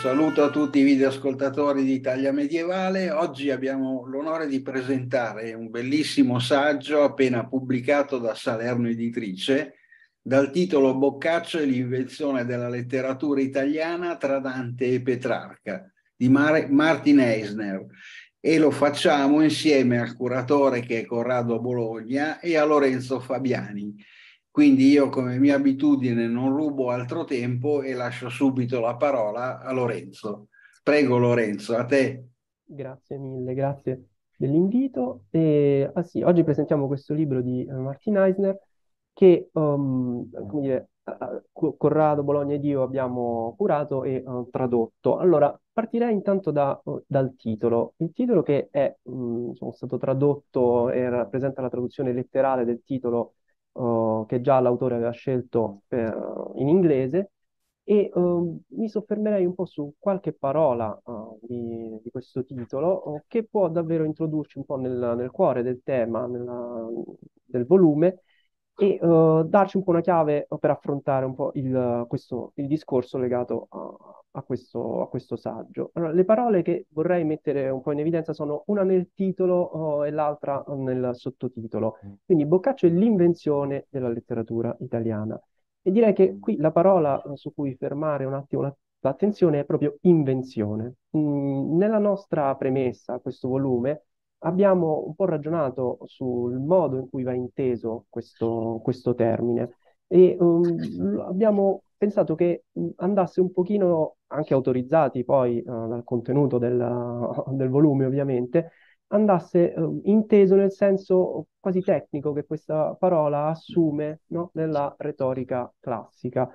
saluto a tutti i videoascoltatori di Italia Medievale. Oggi abbiamo l'onore di presentare un bellissimo saggio appena pubblicato da Salerno Editrice dal titolo Boccaccio e l'invenzione della letteratura italiana tra Dante e Petrarca di Martin Eisner e lo facciamo insieme al curatore che è Corrado Bologna e a Lorenzo Fabiani quindi io come mia abitudine non rubo altro tempo e lascio subito la parola a Lorenzo. Prego Lorenzo, a te. Grazie mille, grazie dell'invito. E, ah sì, oggi presentiamo questo libro di eh, Martin Eisner che, um, come dire, Corrado, Bologna ed io abbiamo curato e uh, tradotto. Allora, partirei intanto da, uh, dal titolo. Il titolo che è mh, mm, diciamo, stato tradotto e rappresenta la traduzione letterale del titolo uh, che già l'autore aveva scelto per, in inglese e uh, mi soffermerei un po' su qualche parola uh, di, di, questo titolo uh, che può davvero introdurci un po' nel, nel cuore del tema, nella, del volume e uh, darci un po' una chiave per affrontare un po' il, questo, il discorso legato a, a, questo, a questo, saggio. Allora, le parole che vorrei mettere un po' in evidenza sono una nel titolo uh, e l'altra nel sottotitolo. Mm. Quindi Boccaccio è l'invenzione della letteratura italiana. E direi che qui la parola eh, su cui fermare un attimo la, l'attenzione è proprio invenzione. Mm, nella nostra premessa a questo volume, abbiamo un po' ragionato sul modo in cui va inteso questo, questo termine e um, abbiamo pensato che um, andasse un pochino, anche autorizzati poi uh, dal contenuto del, del, volume ovviamente, andasse uh, inteso nel senso quasi tecnico che questa parola assume no, nella retorica classica.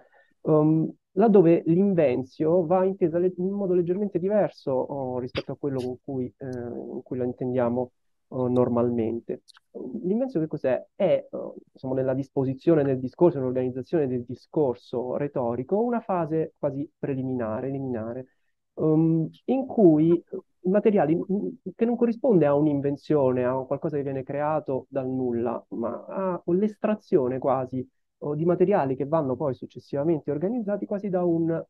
Um, laddove l'invenzio va intesa le- in modo leggermente diverso oh, rispetto a quello con cui, eh, in cui la intendiamo oh, normalmente. L'invenzio che cos'è? È, oh, diciamo, nella disposizione del discorso, nell'organizzazione del discorso retorico, una fase quasi preliminare, eliminare, um, ehm, in cui il materiale mm, mm, che non corrisponde a un'invenzione, a qualcosa che viene creato dal nulla, ma all'estrazione quasi o di materiali che vanno poi successivamente organizzati quasi da un,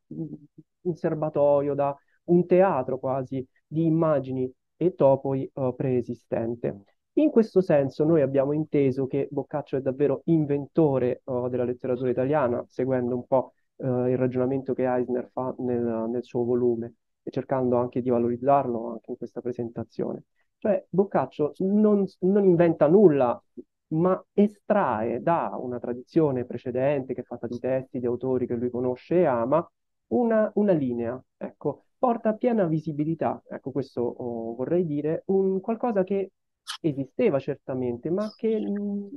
un serbatoio, da un teatro quasi di immagini e topoi eh, preesistente. In questo senso noi abbiamo inteso che Boccaccio è davvero inventore eh, della letteratura italiana, seguendo un po' eh, il ragionamento che Eisner fa nel, nel suo volume e cercando anche di valorizzarlo anche in questa presentazione. Cioè Boccaccio non, non, inventa nulla ma estrae da una tradizione precedente che è fatta di testi, di autori che lui conosce e ama, una, una linea, ecco, porta a piena visibilità, ecco questo oh, vorrei dire, un qualcosa che esisteva certamente, ma che, mm,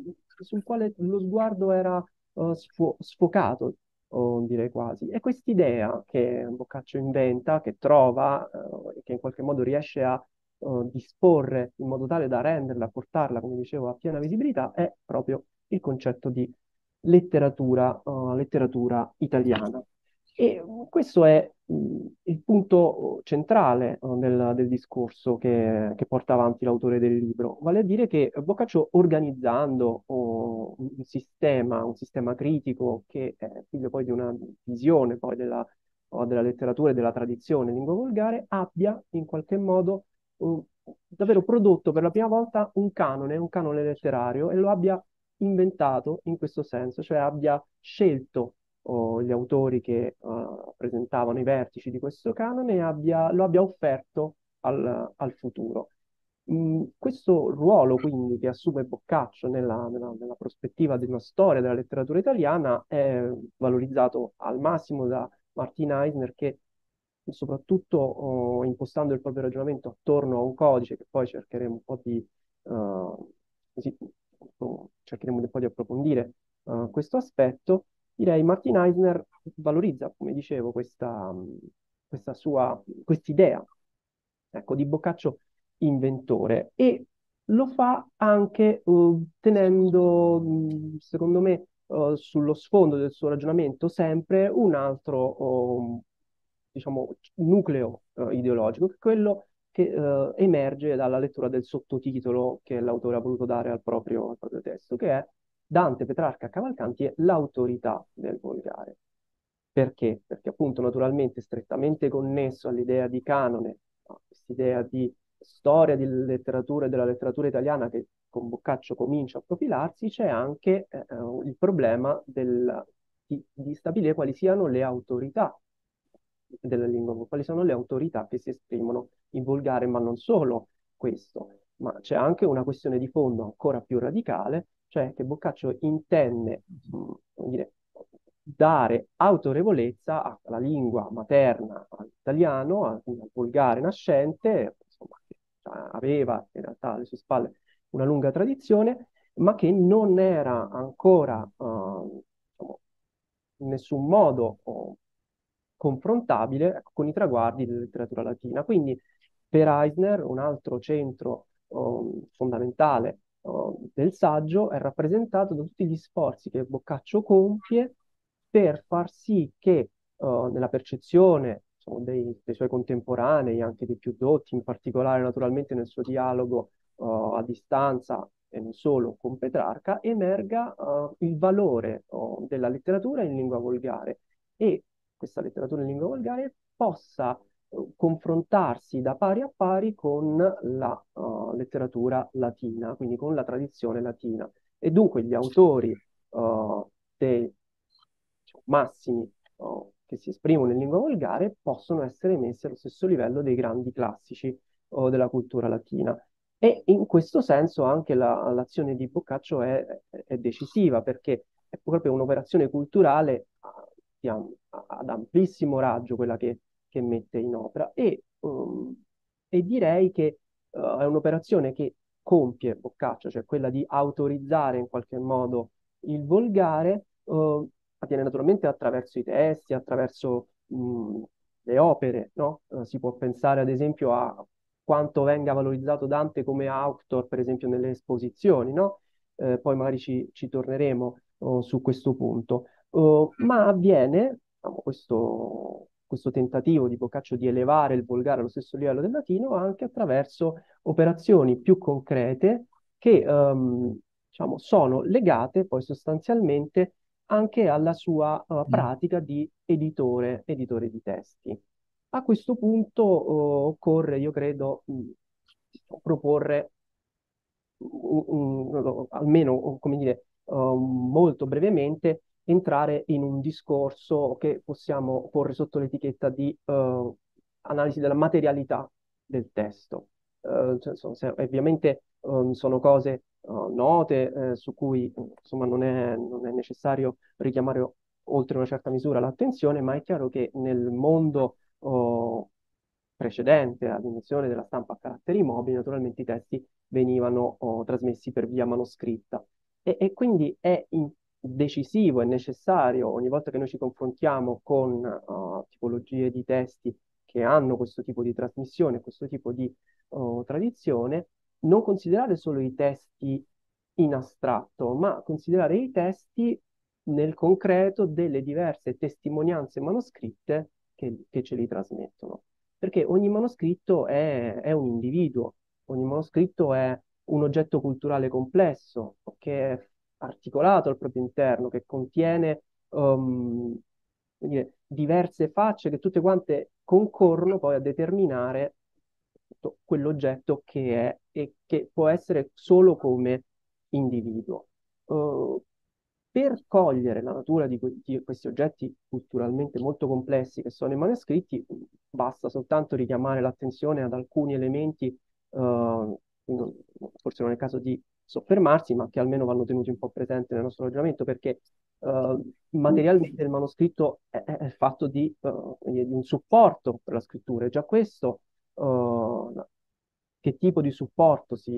sul quale lo sguardo era uh, sfo- sfocato, oh, direi quasi. E quest'idea che Boccaccio inventa, che trova uh, che in qualche modo riesce a uh, disporre in modo tale da renderla, portarla, come dicevo, a piena visibilità, è proprio il concetto di letteratura, uh, letteratura italiana. E questo è mh, mm, il punto centrale uh, del, del, discorso che, che, porta avanti l'autore del libro, vale a dire che Boccaccio organizzando uh, un sistema, un sistema critico che è figlio poi di una visione poi della, oh, della letteratura e della tradizione in lingua volgare, abbia in qualche modo davvero prodotto per la prima volta un canone, un canone letterario e lo abbia inventato in questo senso, cioè abbia scelto oh, gli autori che uh, presentavano i vertici di questo canone e abbia, lo abbia offerto al, al futuro. Mm, questo ruolo quindi che assume Boccaccio nella, nella, nella, prospettiva di una storia della letteratura italiana è valorizzato al massimo da Martina Eisner che soprattutto oh, impostando il proprio ragionamento attorno a un codice che poi cercheremo un po' di, uh, eh, così, cercheremo un po' di approfondire uh, questo aspetto, direi Martin Eisner valorizza, come dicevo, questa, questa sua idea ecco, di Boccaccio inventore e lo fa anche uh, tenendo, secondo me, Uh, sullo sfondo del suo ragionamento sempre un altro um, diciamo, nucleo eh, ideologico, che è quello che eh, emerge dalla lettura del sottotitolo che l'autore ha voluto dare al proprio, al proprio testo, che è Dante, Petrarca, Cavalcanti e l'autorità del volgare. Perché? Perché appunto naturalmente strettamente connesso all'idea di canone, a quest'idea di storia di letteratura e della letteratura italiana che con Boccaccio comincia a profilarsi, c'è anche eh, eh il problema del, di, di, stabilire quali siano le autorità della lingua, quali sono le autorità che si esprimono in volgare, ma non solo questo, ma c'è anche una questione di fondo ancora più radicale, cioè che Boccaccio intende mh, mm, dire, dare autorevolezza alla lingua materna, all'italiano, al, volgare nascente, insomma, che aveva in realtà alle sue spalle una lunga tradizione, ma che non era ancora uh, in nessun modo uh, confrontabile ecco, con i traguardi della letteratura latina. Quindi per Eisner un altro centro um, fondamentale um, del saggio è rappresentato da tutti gli sforzi che Boccaccio compie per far sì che uh, nella percezione diciamo, dei, dei, suoi contemporanei, anche dei più dotti, in particolare naturalmente nel suo dialogo uh, a distanza e non solo con Petrarca, emerga uh, il valore uh, della letteratura in lingua volgare e questa letteratura in lingua volgare, possa eh, confrontarsi da pari a pari con la uh, letteratura latina, quindi con la tradizione latina. E dunque gli autori uh, dei diciamo, massimi uh, che si esprimono in lingua volgare possono essere messi allo stesso livello dei grandi classici della cultura latina. E in questo senso anche la, l'azione di Boccaccio è, è decisiva, perché è proprio un'operazione culturale ah, ad amplissimo raggio quella che, che mette in opera e, um, e direi che uh, è un'operazione che compie Boccaccio, cioè quella di autorizzare in qualche modo il volgare, uh, eh, avviene naturalmente attraverso i testi, attraverso mh, mm, le opere, no? uh, si può pensare ad esempio a quanto venga valorizzato Dante come autor, per esempio nelle esposizioni, no? poi magari ci, ci torneremo su questo punto. Uhm, ma avviene diciamo, questo, questo, tentativo di Boccaccio di elevare il volgare allo stesso livello del latino anche attraverso operazioni più concrete che um, diciamo, sono legate poi sostanzialmente anche alla sua uh, pratica di editore, editore, di testi. A questo punto uh, occorre, io credo, mh, mhmm, diciamo, proporre mh, mh, almeno, come dire, uhm, molto brevemente entrare in un discorso che possiamo porre sotto l'etichetta di uh, analisi della materialità del testo. Uh, cioè, sono, se, ovviamente um, sono cose uh, note su cui insomma, non, è, non è necessario richiamare oltre una certa misura l'attenzione, ma è chiaro che nel mondo oh, precedente alla dimensione della stampa a caratteri mobili, naturalmente i testi venivano oh, trasmessi per via manoscritta. E, e quindi è in, decisivo e necessario ogni volta che noi ci confrontiamo con uh, tipologie di testi che hanno questo tipo di trasmissione, questo tipo di uh, tradizione, non considerare solo i testi in astratto, ma considerare i testi nel concreto delle diverse testimonianze manoscritte che, che ce li trasmettono. Perché ogni manoscritto è, è un individuo, ogni manoscritto è un oggetto culturale complesso che è articolato al proprio interno, che contiene um, dire, diverse facce che tutte quante concorrono poi a determinare quell'oggetto che è e che può essere solo come individuo. Uh, per cogliere la natura di, que- di, questi oggetti culturalmente molto complessi che sono i manoscritti, basta soltanto richiamare l'attenzione ad alcuni elementi, uh, forse non è il caso di soffermarsi, ma che almeno vanno tenuti un po' presenti nel nostro ragionamento perché uh, materialmente il manoscritto è, è fatto di, uh, di, un supporto per la scrittura e già questo, uh, che tipo di supporto si,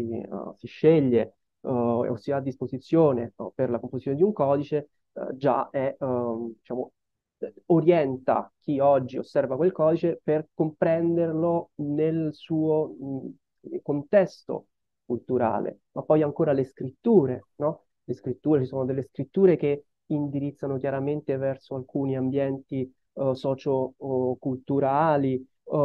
si sceglie o si ha a disposizione per la composizione di un codice, già è, diciamo, orienta chi oggi osserva quel codice per comprenderlo nel suo mh, contesto culturale, ma poi ancora le scritture, no? Le scritture, ci sono delle scritture che indirizzano chiaramente verso alcuni ambienti uh, eh, socio-culturali um,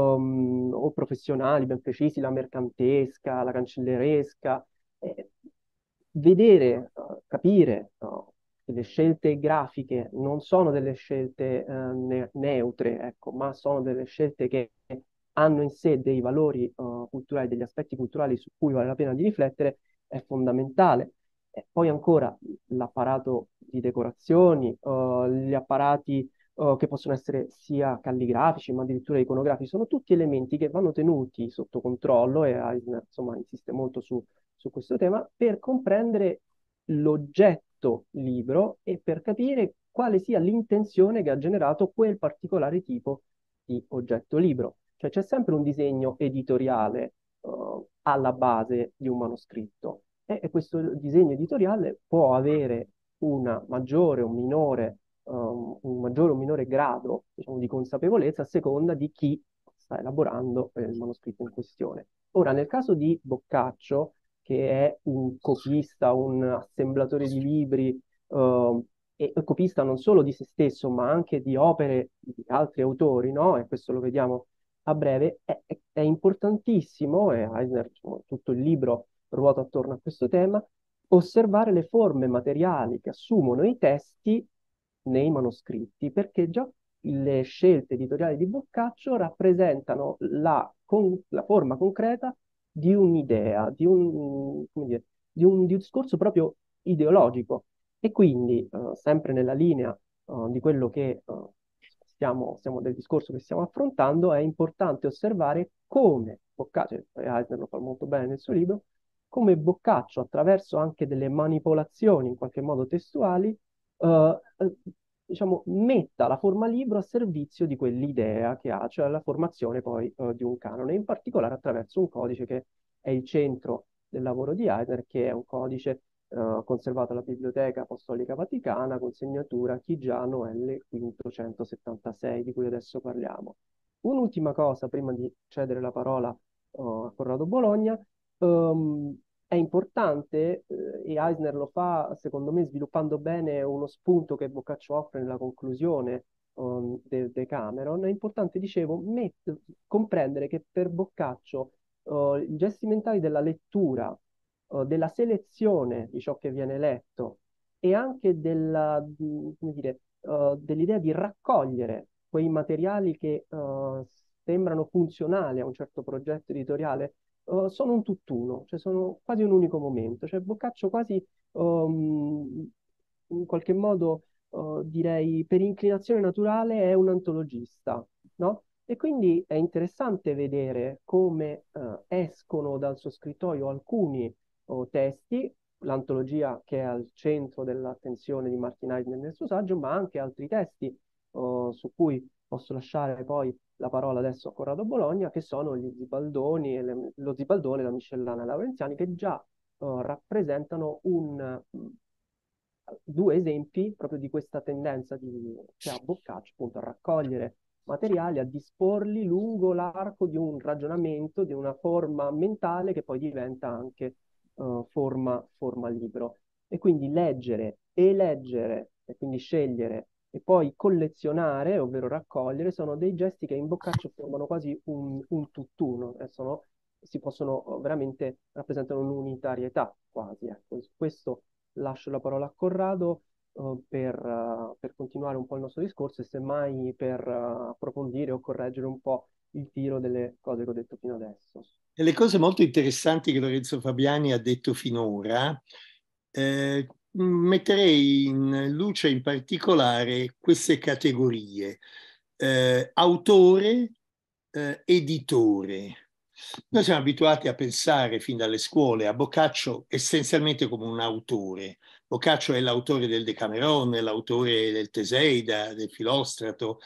ehm, o professionali ben precisi, la mercantesca, la cancelleresca. Eh, vedere, uh, capire uh, che le scelte grafiche non sono delle scelte eh, ne- neutre, ecco, ma sono delle scelte che hanno in sé dei valori uh, culturali, degli aspetti culturali su cui vale la pena di riflettere, è fondamentale. E poi ancora l'apparato di decorazioni, uh, gli apparati uh, che possono essere sia calligrafici ma addirittura iconografici, sono tutti elementi che vanno tenuti sotto controllo e insomma insiste molto su, su questo tema per comprendere l'oggetto libro e per capire quale sia l'intenzione che ha generato quel particolare tipo di oggetto libro. Cioè c'è sempre un disegno editoriale uh, alla base di un manoscritto e, e, questo disegno editoriale può avere una maggiore o minore, um, un maggiore o minore grado diciamo, di consapevolezza a seconda di chi sta elaborando eh, il manoscritto in questione. Ora, nel caso di Boccaccio, che è un copista, un assemblatore di libri, uh, e copista non solo di se stesso, ma anche di opere di altri autori, no? E questo lo vediamo a breve è, è importantissimo, e Eisner, tutto il libro ruota attorno a questo tema, osservare le forme materiali che assumono i testi nei manoscritti, perché già le scelte editoriali di Boccaccio rappresentano la, con, la forma concreta di un'idea, di un, dire, di, un, discorso proprio ideologico. E quindi, eh, sempre nella linea eh, di quello che eh, stiamo, stiamo, del discorso che stiamo affrontando, è importante osservare come Boccaccio, e cioè, Eisner lo fa molto bene nel suo libro, come Boccaccio, attraverso anche delle manipolazioni in qualche modo testuali, eh, eh, diciamo, metta la forma libro a servizio di quell'idea che ha, cioè la formazione poi eh, di un canone, in particolare attraverso un codice che è il centro del lavoro di Eisner, che è un codice eh, conservato alla Biblioteca Apostolica Vaticana con segnatura Chigiano L576 di cui adesso parliamo. Un'ultima cosa prima di cedere la parola uh, a Corrado Bologna, um, è importante, eh, e Eisner lo fa secondo me sviluppando bene uno spunto che Boccaccio offre nella conclusione um, ehm, del Decameron, è importante, dicevo, met- comprendere che per Boccaccio uh, i gesti mentali della lettura eh, della selezione di ciò che viene letto e anche della, mm, dire, eh, dell'idea di raccogliere quei materiali che eh, sembrano funzionali a un certo progetto editoriale, sono un tutt'uno, cioè sono quasi un unico momento. Cioè Boccaccio quasi um, in qualche modo uh, direi per inclinazione naturale è un antologista, no? E quindi è interessante vedere come uh, escono dal suo scrittoio alcuni o testi, l'antologia che è al centro dell'attenzione di Martin Heidner nel suo saggio, ma anche altri testi oh, su cui posso lasciare poi la parola adesso a Corrado Bologna, che sono gli zibaldoni, le, lo zibaldone e la miscellana laurenziani, che già oh, rappresentano un, due esempi proprio di questa tendenza di, che ha Boccaccio appunto a raccogliere materiali, a disporli lungo l'arco di un ragionamento, di una forma mentale che poi diventa anche uh, forma, forma libro. E quindi leggere e leggere, e quindi scegliere e poi collezionare, ovvero raccogliere, sono dei gesti che in Boccaccio formano quasi un, un tutt'uno, eh, sono, si possono eh, veramente rappresentare un'unitarietà quasi. Ecco. questo lascio la parola a Corrado eh, per, per, continuare un po' il nostro discorso e semmai per approfondire o correggere un po' il tiro delle cose che ho detto fino adesso. E le cose molto interessanti che Lorenzo Fabiani ha detto finora, eh, metterei in luce in particolare queste categorie. Eh, autore, eh, editore. Noi siamo abituati a pensare fin dalle scuole a Boccaccio essenzialmente come un autore. Boccaccio è l'autore del Decameron, è l'autore del Teseida, del Filostrato,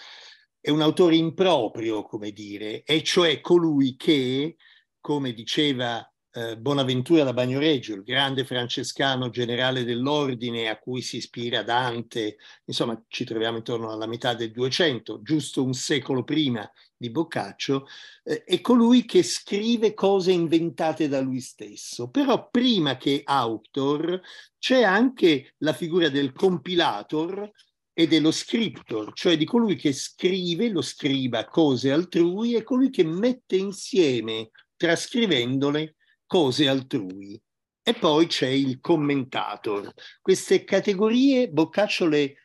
è un autore improprio, come dire, e cioè colui che, come diceva eh, Bonaventura da Bagnoregio, il grande francescano generale dell'ordine a cui si ispira Dante, insomma ci troviamo intorno alla metà del 200, giusto un secolo prima di Boccaccio, eh, è colui che scrive cose inventate da lui stesso. Però prima che autor c'è anche la figura del compilator, e dello scriptor, cioè di colui che scrive, lo scriva, cose altrui e colui che mette insieme, trascrivendole, cose altrui. E poi c'è il commentator. Queste categorie Boccaccio le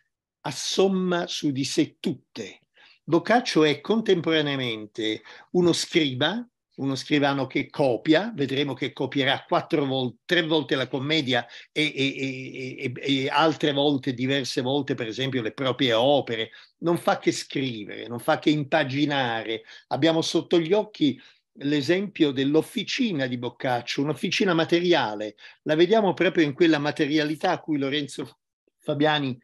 assomma su di sé tutte. Boccaccio è contemporaneamente uno scriba, uno scrivano che copia, vedremo che copierà quattro volte, tre volte la commedia e, e, e, e, altre volte, diverse volte, per esempio, le proprie opere. Non fa che scrivere, non fa che impaginare. Abbiamo sotto gli occhi l'esempio dell'officina di Boccaccio, un'officina materiale. La vediamo proprio in quella materialità a cui Lorenzo Fabiani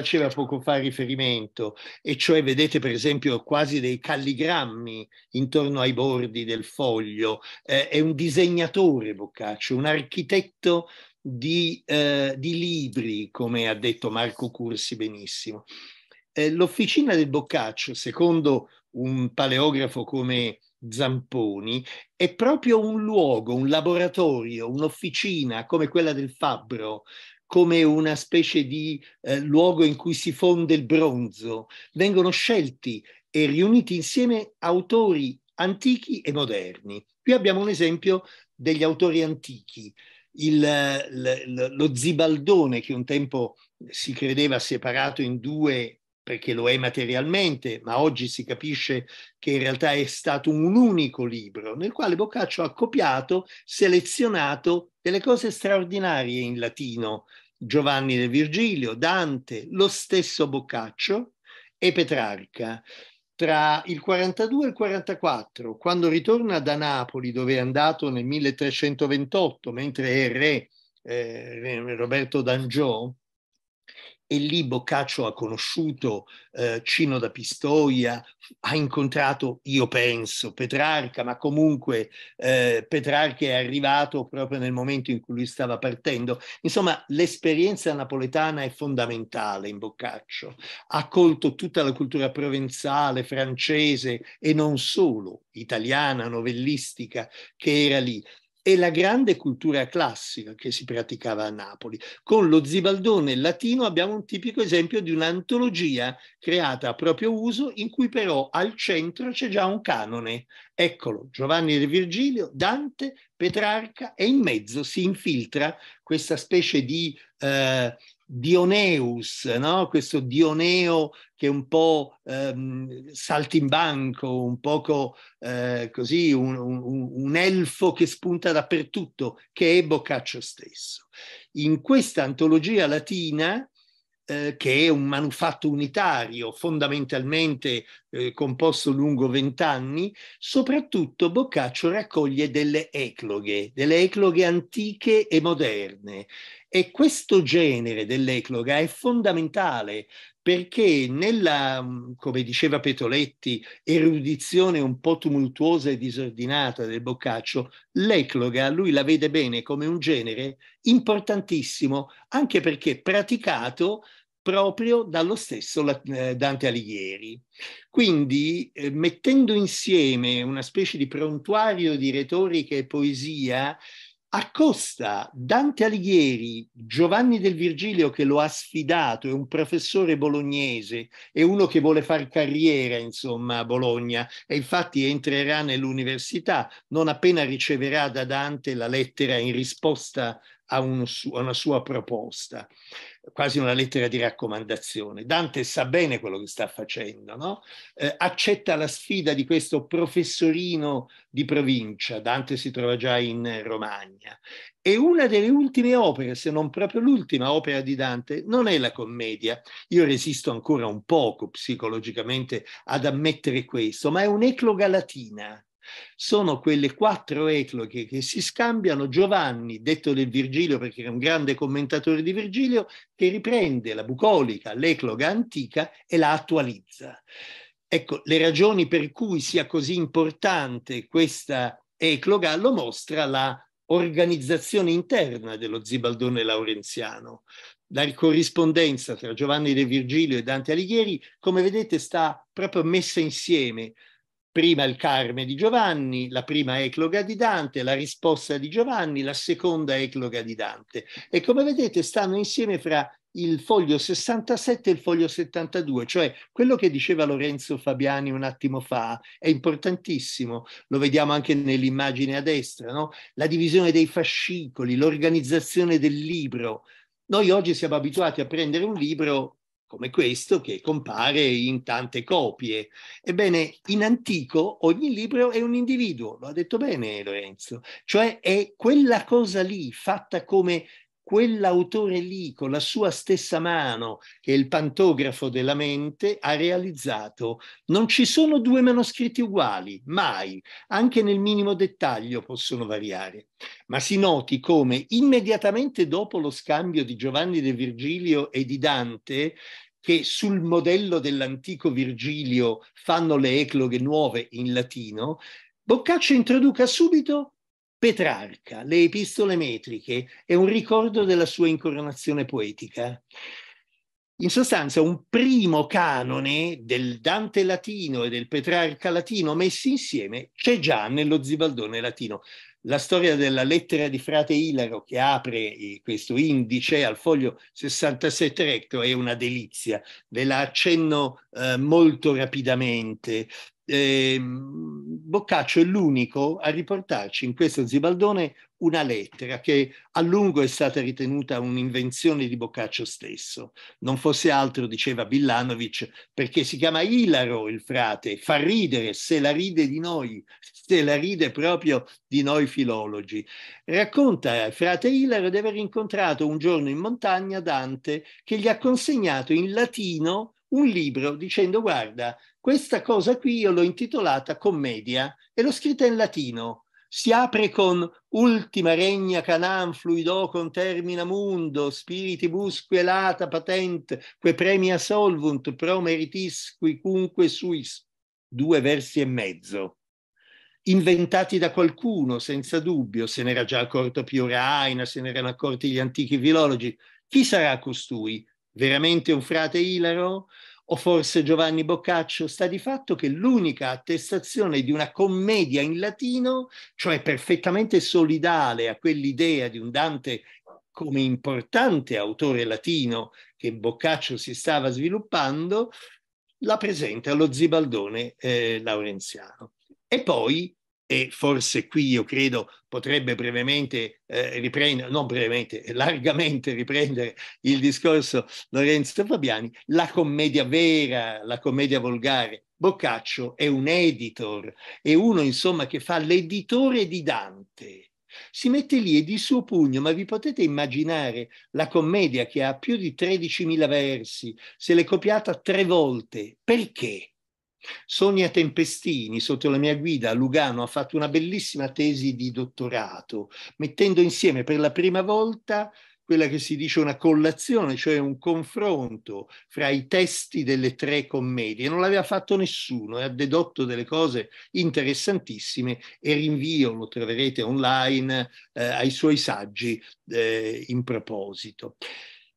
faceva poco fa riferimento, e cioè vedete per esempio quasi dei calligrammi intorno ai bordi del foglio, eh, è un disegnatore Boccaccio, un architetto di, eh, di libri, come ha detto Marco Cursi benissimo. Eh, l'officina del Boccaccio, secondo un paleografo come Zamponi, è proprio un luogo, un laboratorio, un'officina come quella del fabbro, come una specie di eh, luogo in cui si fonde il bronzo. Vengono scelti e riuniti insieme autori antichi e moderni. Qui abbiamo un esempio degli autori antichi. Il, l, l, lo Zibaldone, che un tempo si credeva separato in due perché lo è materialmente, ma oggi si capisce che in realtà è stato un unico libro nel quale Boccaccio ha copiato, selezionato delle cose straordinarie in latino, Giovanni del Virgilio, Dante, lo stesso Boccaccio e Petrarca. Tra il 42 e il 44, quando ritorna da Napoli, dove è andato nel 1328, mentre è re eh, Roberto d'Angiò, e lì Boccaccio ha conosciuto eh, Cino da Pistoia, ha incontrato, io penso, Petrarca, ma comunque eh, Petrarca è arrivato proprio nel momento in cui lui stava partendo. Insomma, l'esperienza napoletana è fondamentale in Boccaccio. Ha colto tutta la cultura provenzale, francese e non solo, italiana, novellistica, che era lì e la grande cultura classica che si praticava a Napoli. Con lo zibaldone latino abbiamo un tipico esempio di un'antologia creata a proprio uso in cui però al centro c'è già un canone. Eccolo, Giovanni di Virgilio, Dante, Petrarca e in mezzo si infiltra questa specie di eh, Dioneus, no? questo Dioneo che è un po' ehm, saltimbanco, un poco eh, così, un, un, un, elfo che spunta dappertutto, che è Boccaccio stesso. In questa antologia latina eh, che è un manufatto unitario fondamentalmente eh, composto lungo vent'anni, soprattutto Boccaccio raccoglie delle ecloghe, delle ecloghe antiche e moderne. E questo genere dell'ecloga è fondamentale perché nella, mm, come diceva Petoletti, erudizione un po' tumultuosa e disordinata del Boccaccio, l'ecloga lui la vede bene come un genere importantissimo, anche perché praticato proprio dallo stesso eh, Dante Alighieri. Quindi, eh, mettendo insieme una specie di prontuario di retorica e poesia accosta Dante Alighieri, Giovanni del Virgilio che lo ha sfidato, è un professore bolognese, è uno che vuole fare carriera, insomma, a Bologna e infatti entrerà nell'università non appena riceverà da Dante la lettera in risposta a, su, a, una sua proposta, quasi una lettera di raccomandazione. Dante sa bene quello che sta facendo, no? eh, accetta la sfida di questo professorino di provincia, Dante si trova già in Romagna, e una delle ultime opere, se non proprio l'ultima opera di Dante, non è la commedia. Io resisto ancora un poco psicologicamente ad ammettere questo, ma è un'ecloga latina sono quelle quattro ecloche che si scambiano Giovanni, detto del Virgilio perché era un grande commentatore di Virgilio, che riprende la bucolica, l'ecloga antica e la attualizza. Ecco, le ragioni per cui sia così importante questa ecloga lo mostra la organizzazione interna dello zibaldone laurenziano. La corrispondenza tra Giovanni De Virgilio e Dante Alighieri, come vedete, sta proprio messa insieme prima il Carme di Giovanni, la prima ecloga di Dante, la risposta di Giovanni, la seconda ecloga di Dante. E come vedete stanno insieme fra il foglio 67 e il foglio 72, cioè quello che diceva Lorenzo Fabiani un attimo fa è importantissimo, lo vediamo anche nell'immagine a destra, no? la divisione dei fascicoli, l'organizzazione del libro. Noi oggi siamo abituati a prendere un libro come questo che compare in tante copie. Ebbene, in antico ogni libro è un individuo, lo ha detto bene Lorenzo, cioè è quella cosa lì fatta come quell'autore lì con la sua stessa mano, che è il pantografo della mente, ha realizzato. Non ci sono due manoscritti uguali, mai, anche nel minimo dettaglio possono variare. Ma si noti come immediatamente dopo lo scambio di Giovanni de Virgilio e di Dante, che sul modello dell'antico Virgilio fanno le ecloghe nuove in latino, Boccaccio introduca subito Petrarca, le epistole metriche, è un ricordo della sua incoronazione poetica. In sostanza, un primo canone del Dante latino e del Petrarca latino messi insieme c'è già nello Zibaldone latino la storia della lettera di frate Ilaro che apre eh, questo indice al foglio 67 recto è una delizia, ve la accenno eh, molto rapidamente. Eh, Boccaccio è l'unico a riportarci in questo zibaldone una lettera che a lungo è stata ritenuta un'invenzione di Boccaccio stesso. Non fosse altro, diceva Villanovic, perché si chiama Ilaro il frate, fa ridere, se la ride di noi, se la ride proprio di noi filologi. Racconta frate Hilaro di aver incontrato un giorno in montagna Dante che gli ha consegnato in latino un libro dicendo guarda, questa cosa qui io l'ho intitolata Commedia e l'ho scritta in latino. Si apre con ultima regna canam fluido con termina mundo, spiriti busque lata patent, que premia solvunt, pro meritis qui cunque suis. Due versi e mezzo inventati da qualcuno, senza dubbio, se n'era già accorto accorta Pioraina, se ne erano accorti gli antichi filologi. Chi sarà costui? Veramente un frate Ilaro? O forse Giovanni Boccaccio? Sta di fatto che l'unica attestazione di una commedia in latino, cioè perfettamente solidale a quell'idea di un Dante come importante autore latino che Boccaccio si stava sviluppando, la presenta lo Zibaldone eh, laurenziano. E poi e forse qui io credo potrebbe brevemente eh, riprendere, non brevemente, largamente riprendere il discorso Lorenzo Fabiani, la commedia vera, la commedia volgare. Boccaccio è un editor, è uno insomma che fa l'editore di Dante. Si mette lì e di suo pugno, ma vi potete immaginare la commedia che ha più di 13.000 versi, se l'è copiata tre volte, perché? Sonia Tempestini, sotto la mia guida a Lugano, ha fatto una bellissima tesi di dottorato, mettendo insieme per la prima volta quella che si dice una collazione, cioè un confronto fra i testi delle tre commedie. Non l'aveva fatto nessuno e ha dedotto delle cose interessantissime e rinvio, lo troverete online, eh, ai suoi saggi eh, in proposito.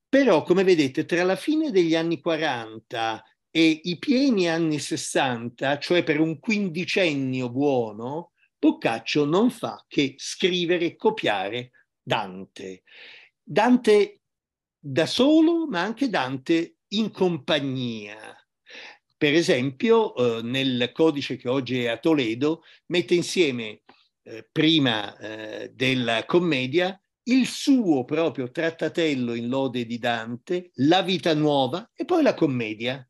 Però, come vedete, tra la fine degli anni 40 e i pieni anni 60, cioè per un quindicennio buono, Boccaccio non fa che scrivere e copiare Dante. Dante da solo, ma anche Dante in compagnia. Per esempio, eh, nel codice che oggi è a Toledo, mette insieme, eh, prima eh, della commedia, il suo proprio trattatello in lode di Dante, La vita nuova e poi la commedia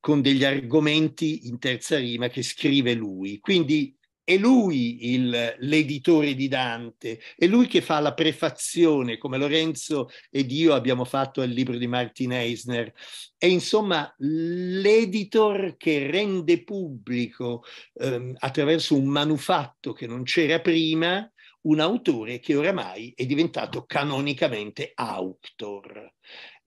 con degli argomenti in terza rima che scrive lui. Quindi è lui il, l'editore di Dante, è lui che fa la prefazione, come Lorenzo ed io abbiamo fatto al libro di Martin Eisner. È insomma l'editor che rende pubblico ehm, attraverso un manufatto che non c'era prima un autore che oramai è diventato canonicamente autor.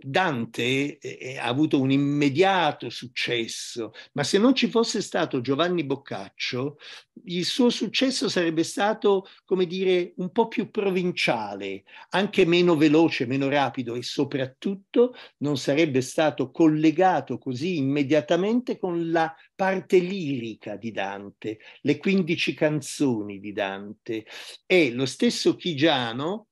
Dante eh, eh, ha avuto un immediato successo, ma se non ci fosse stato Giovanni Boccaccio, il suo successo sarebbe stato, come dire, un po' più provinciale, anche meno veloce, meno rapido e soprattutto non sarebbe stato collegato così immediatamente con la parte lirica di Dante, le 15 canzoni di Dante. E lo stesso Chigiano,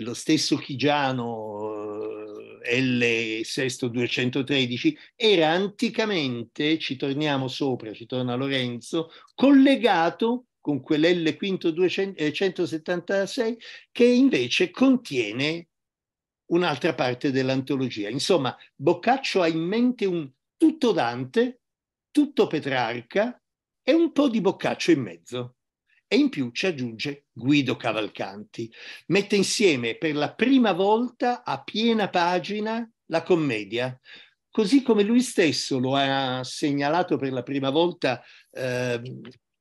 lo stesso Chigiano eh, L. Sesto 213 era anticamente, ci torniamo sopra, ci torna Lorenzo, collegato con quell'L quinto 176 eh, che invece contiene un'altra parte dell'antologia. Insomma, Boccaccio ha in mente un tutto Dante, tutto Petrarca e un po' di Boccaccio in mezzo e in più ci aggiunge Guido Cavalcanti. Mette insieme per la prima volta a piena pagina la commedia, così come lui stesso lo ha segnalato per la prima volta eh,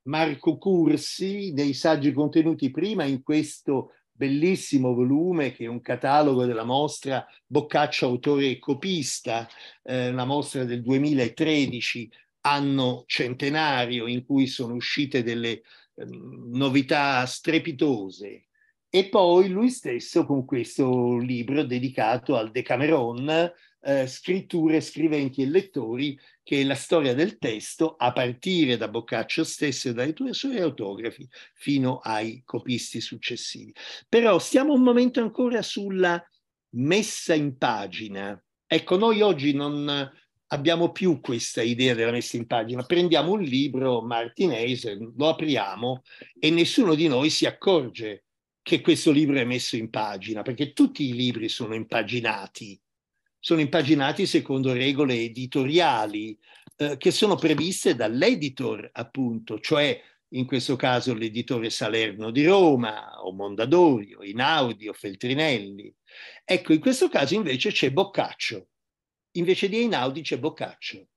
Marco Cursi nei saggi contenuti prima in questo bellissimo volume che è un catalogo della mostra Boccaccio autore e copista, eh, la mostra del 2013, anno centenario in cui sono uscite delle Ehm, novità strepitose. E poi lui stesso con questo libro dedicato al Decameron, eh, Scritture, Scriventi e Lettori, che è la storia del testo a partire da Boccaccio stesso e dai due suoi autografi fino ai copisti successivi. Però stiamo un momento ancora sulla messa in pagina. Ecco, noi oggi non, abbiamo più questa idea della messa in pagina. Prendiamo un libro martinese, lo apriamo e nessuno di noi si accorge che questo libro è messo in pagina, perché tutti i libri sono impaginati, sono impaginati secondo regole editoriali eh, che sono previste dall'editor, appunto, cioè in questo caso l'editore Salerno di Roma o Mondadori o Inaudi o Feltrinelli. Ecco, in questo caso invece c'è Boccaccio invece di Einaudi c'è Boccaccio.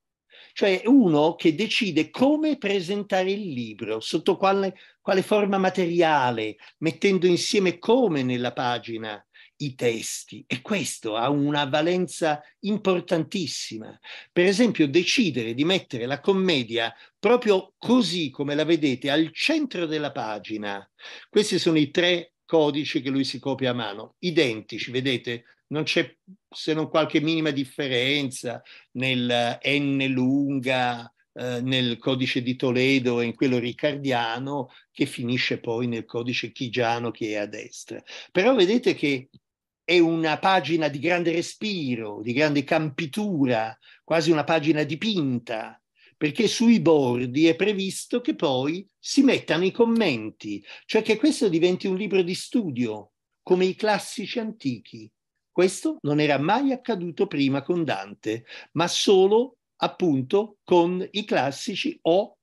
Cioè uno che decide come presentare il libro, sotto quale, quale forma materiale, mettendo insieme come nella pagina i testi e questo ha una valenza importantissima. Per esempio, decidere di mettere la commedia proprio così come la vedete al centro della pagina. Questi sono i tre codice che lui si copia a mano, identici, vedete, non c'è se non qualche minima differenza nel eh, N lunga, eh, nel codice di Toledo e in quello riccardiano, che finisce poi nel codice chigiano che è a destra. Però vedete che è una pagina di grande respiro, di grande campitura, quasi una pagina dipinta, perché sui bordi è previsto che poi si mettano i commenti, cioè che questo diventi un libro di studio, come i classici antichi. Questo non era mai accaduto prima con Dante, ma solo appunto con i classici o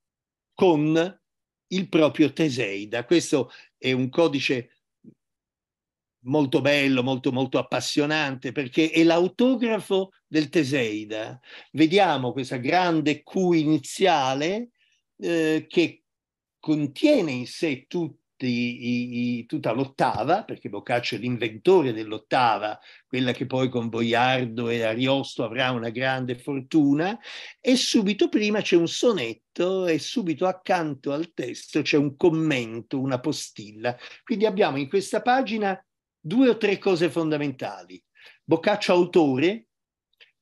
con il proprio Teseida. Questo è un codice molto bello, molto, molto appassionante, perché è l'autografo del Teseida. Vediamo questa grande Q iniziale eh, che contiene in sé tutto i, i, tutta l'ottava, perché Boccaccio è l'inventore dell'ottava, quella che poi con Boiardo e Ariosto avrà una grande fortuna, e subito prima c'è un sonetto e subito accanto al testo c'è un commento, una postilla. Quindi abbiamo in questa pagina due o tre cose fondamentali. Boccaccio autore,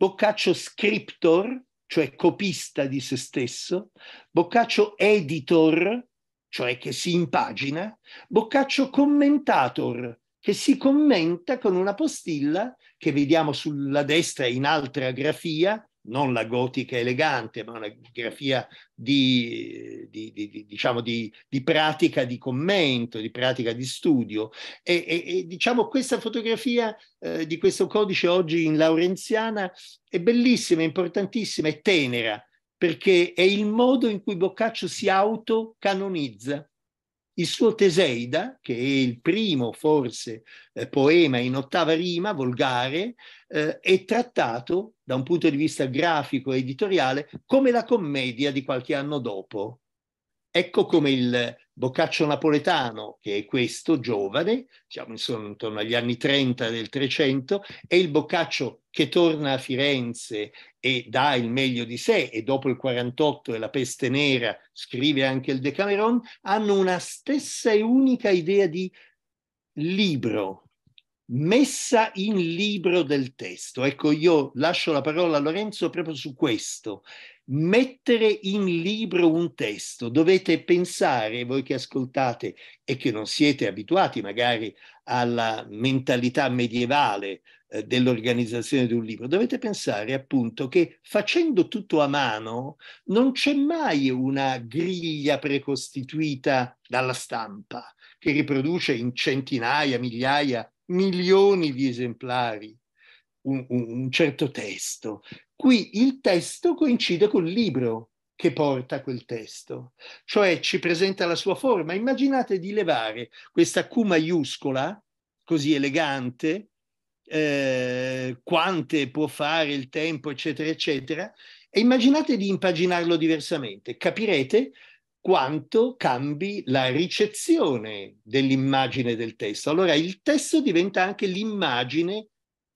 Boccaccio scriptor, cioè copista di se stesso, Boccaccio editor, cioè che si impagina, Boccaccio commentator, che si commenta con una postilla che vediamo sulla destra in altra grafia, non la gotica elegante, ma una grafia di, di, di, diciamo di, pratica di commento, di pratica di studio. E, e, e diciamo questa fotografia eh, di questo codice oggi in laurenziana è bellissima, è importantissima, è tenera, perché è il modo in cui Boccaccio si autocanonizza il suo Teseida, che è il primo forse eh, poema in ottava rima, volgare, eh, è trattato da un punto di vista grafico e editoriale come la commedia di qualche anno dopo. Ecco come il, Boccaccio napoletano, che è questo giovane, diciamo intorno agli anni 30 del 300, è il Boccaccio che torna a Firenze e dà il meglio di sé e dopo il 48 e la peste nera scrive anche il Decameron, hanno una stessa e unica idea di libro, messa in libro del testo. Ecco, io lascio la parola a Lorenzo proprio su questo. Mettere in libro un testo, dovete pensare, voi che ascoltate e che non siete abituati magari alla mentalità medievale eh, dell'organizzazione di un libro, dovete pensare appunto che facendo tutto a mano non c'è mai una griglia precostituita dalla stampa che riproduce in centinaia, migliaia milioni di esemplari un, un certo testo. Qui il testo coincide col libro che porta quel testo, cioè ci presenta la sua forma. Immaginate di levare questa Q maiuscola, così elegante, eh, quante può fare il tempo, eccetera, eccetera, e immaginate di impaginarlo diversamente. Capirete quanto cambi la ricezione dell'immagine del testo. Allora il testo diventa anche l'immagine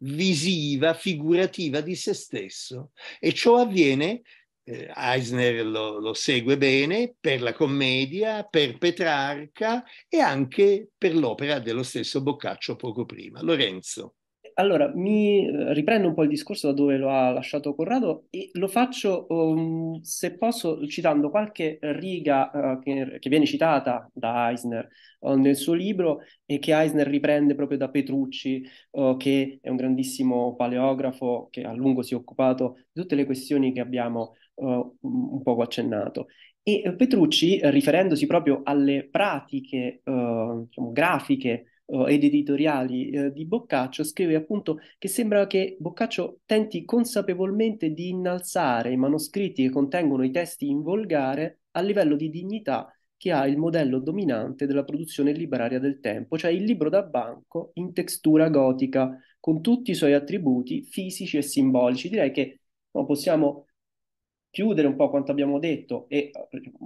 visiva, figurativa di se stesso e ciò avviene, eh, Eisner lo, lo segue bene, per la commedia, per Petrarca e anche per l'opera dello stesso Boccaccio poco prima. Lorenzo allora, mi eh, riprendo un po' il discorso da dove lo ha lasciato Corrado e lo faccio, um, se posso, citando qualche riga uh, che, che, viene citata da Eisner uh, nel suo libro e che Eisner riprende proprio da Petrucci, uh, che è un grandissimo paleografo che a lungo si è occupato di tutte le questioni che abbiamo un poco accennato. E Petrucci, riferendosi proprio alle pratiche diciamo, grafiche, ed editoriali eh, di Boccaccio, scrive appunto che sembra che Boccaccio tenti consapevolmente di innalzare i manoscritti che contengono i testi in volgare a livello di dignità che ha il modello dominante della produzione libraria del tempo, cioè il libro da banco in textura gotica, con tutti i suoi attributi fisici e simbolici. Direi che no, possiamo chiudere un po' quanto abbiamo detto e,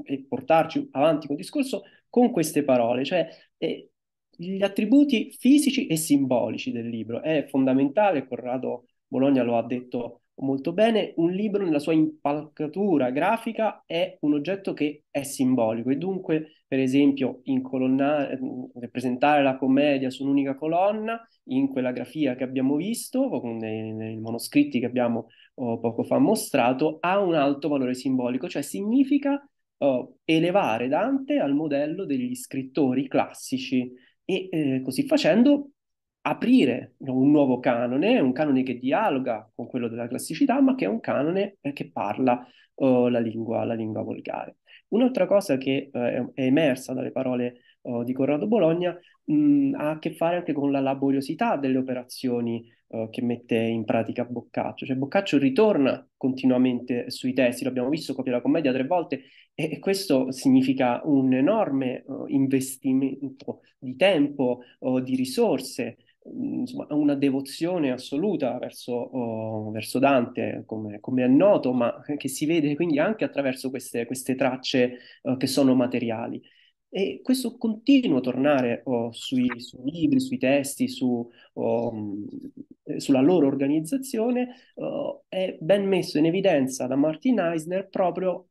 e portarci avanti con il discorso con queste parole, cioè eh, gli attributi fisici e simbolici del libro. È fondamentale, Corrado Bologna lo ha detto molto bene, un libro nella sua impalcatura grafica è un oggetto che è simbolico e dunque, per esempio, in rappresentare la commedia su un'unica colonna, in quella grafia che abbiamo visto, con nei manoscritti che abbiamo oh, poco fa mostrato, ha un alto valore simbolico, cioè significa oh, elevare Dante al modello degli scrittori classici e eh, così facendo aprire un nuovo canone, un canone che dialoga con quello della classicità, ma che è un canone eh, che parla oh, la, lingua, la, lingua, volgare. Un'altra cosa che eh, è emersa dalle parole oh, di Corrado Bologna mh, mm, ha a che fare anche con la laboriosità delle operazioni eh, che mette in pratica Boccaccio. Cioè Boccaccio ritorna continuamente sui testi, l'abbiamo visto, copia la commedia tre volte e, e questo significa un enorme uh, investimento di tempo, di risorse, mm, insomma, una devozione assoluta verso, oh, verso Dante, come, come, è noto, ma che si vede quindi anche attraverso queste, queste tracce eh, che sono materiali. E questo continuo tornare oh, sui, sui, libri, sui testi, su, oh, mm, sulla loro organizzazione oh, è ben messo in evidenza da Martin Eisner proprio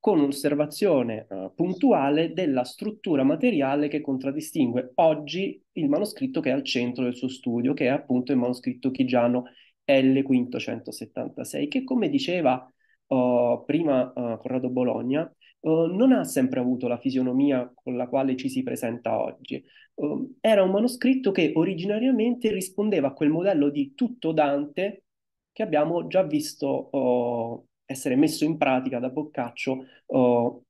con un'osservazione uh, puntuale della struttura materiale che contraddistingue oggi il manoscritto che è al centro del suo studio, che è appunto il manoscritto chigiano L576, che come diceva oh, prima uh, Corrado Bologna, Uhm, non ha sempre avuto la fisionomia con la quale ci si presenta oggi. Uh, era un manoscritto che originariamente rispondeva a quel modello di tutto Dante che abbiamo già visto uh, essere messo in pratica da Boccaccio uhm,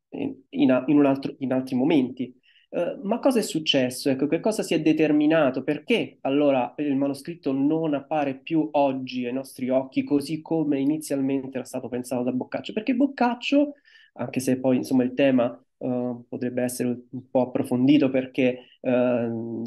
in, in, altro, in, altri momenti. Uhm, ma cosa è successo? Ecco, che cosa si è determinato? Perché allora il manoscritto non appare più oggi ai nostri occhi così come inizialmente era stato pensato da Boccaccio? Perché Boccaccio anche se poi insomma il tema eh, potrebbe essere un po' approfondito perché uh,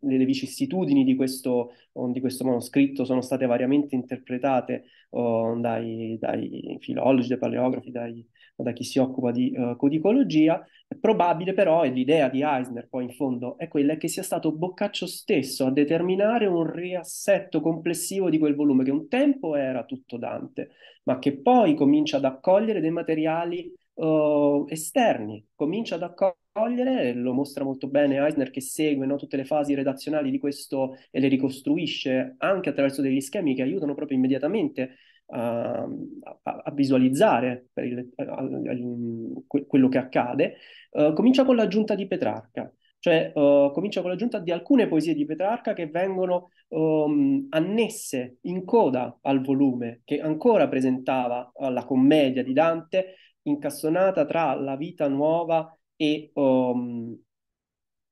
le, vicissitudini di questo, di questo, manoscritto sono state variamente interpretate dai, dai, filologi, dai paleografi, dai, da chi si occupa di eh, codicologia. È probabile però, e l'idea di Eisner poi in fondo è quella, che sia stato Boccaccio stesso a determinare un riassetto complessivo di quel volume che un tempo era tutto Dante, ma che poi comincia ad accogliere dei materiali uh, esterni, comincia ad accogliere, lo mostra molto bene Eisner che segue no, tutte le fasi redazionali di questo e le ricostruisce anche attraverso degli schemi che aiutano proprio immediatamente a, a, visualizzare il, a, a, quello che accade, uh, comincia con l'aggiunta di Petrarca, cioè uh, comincia con l'aggiunta di alcune poesie di Petrarca che vengono um, annesse in coda al volume che ancora presentava la commedia di Dante, incastonata tra la vita nuova e, um,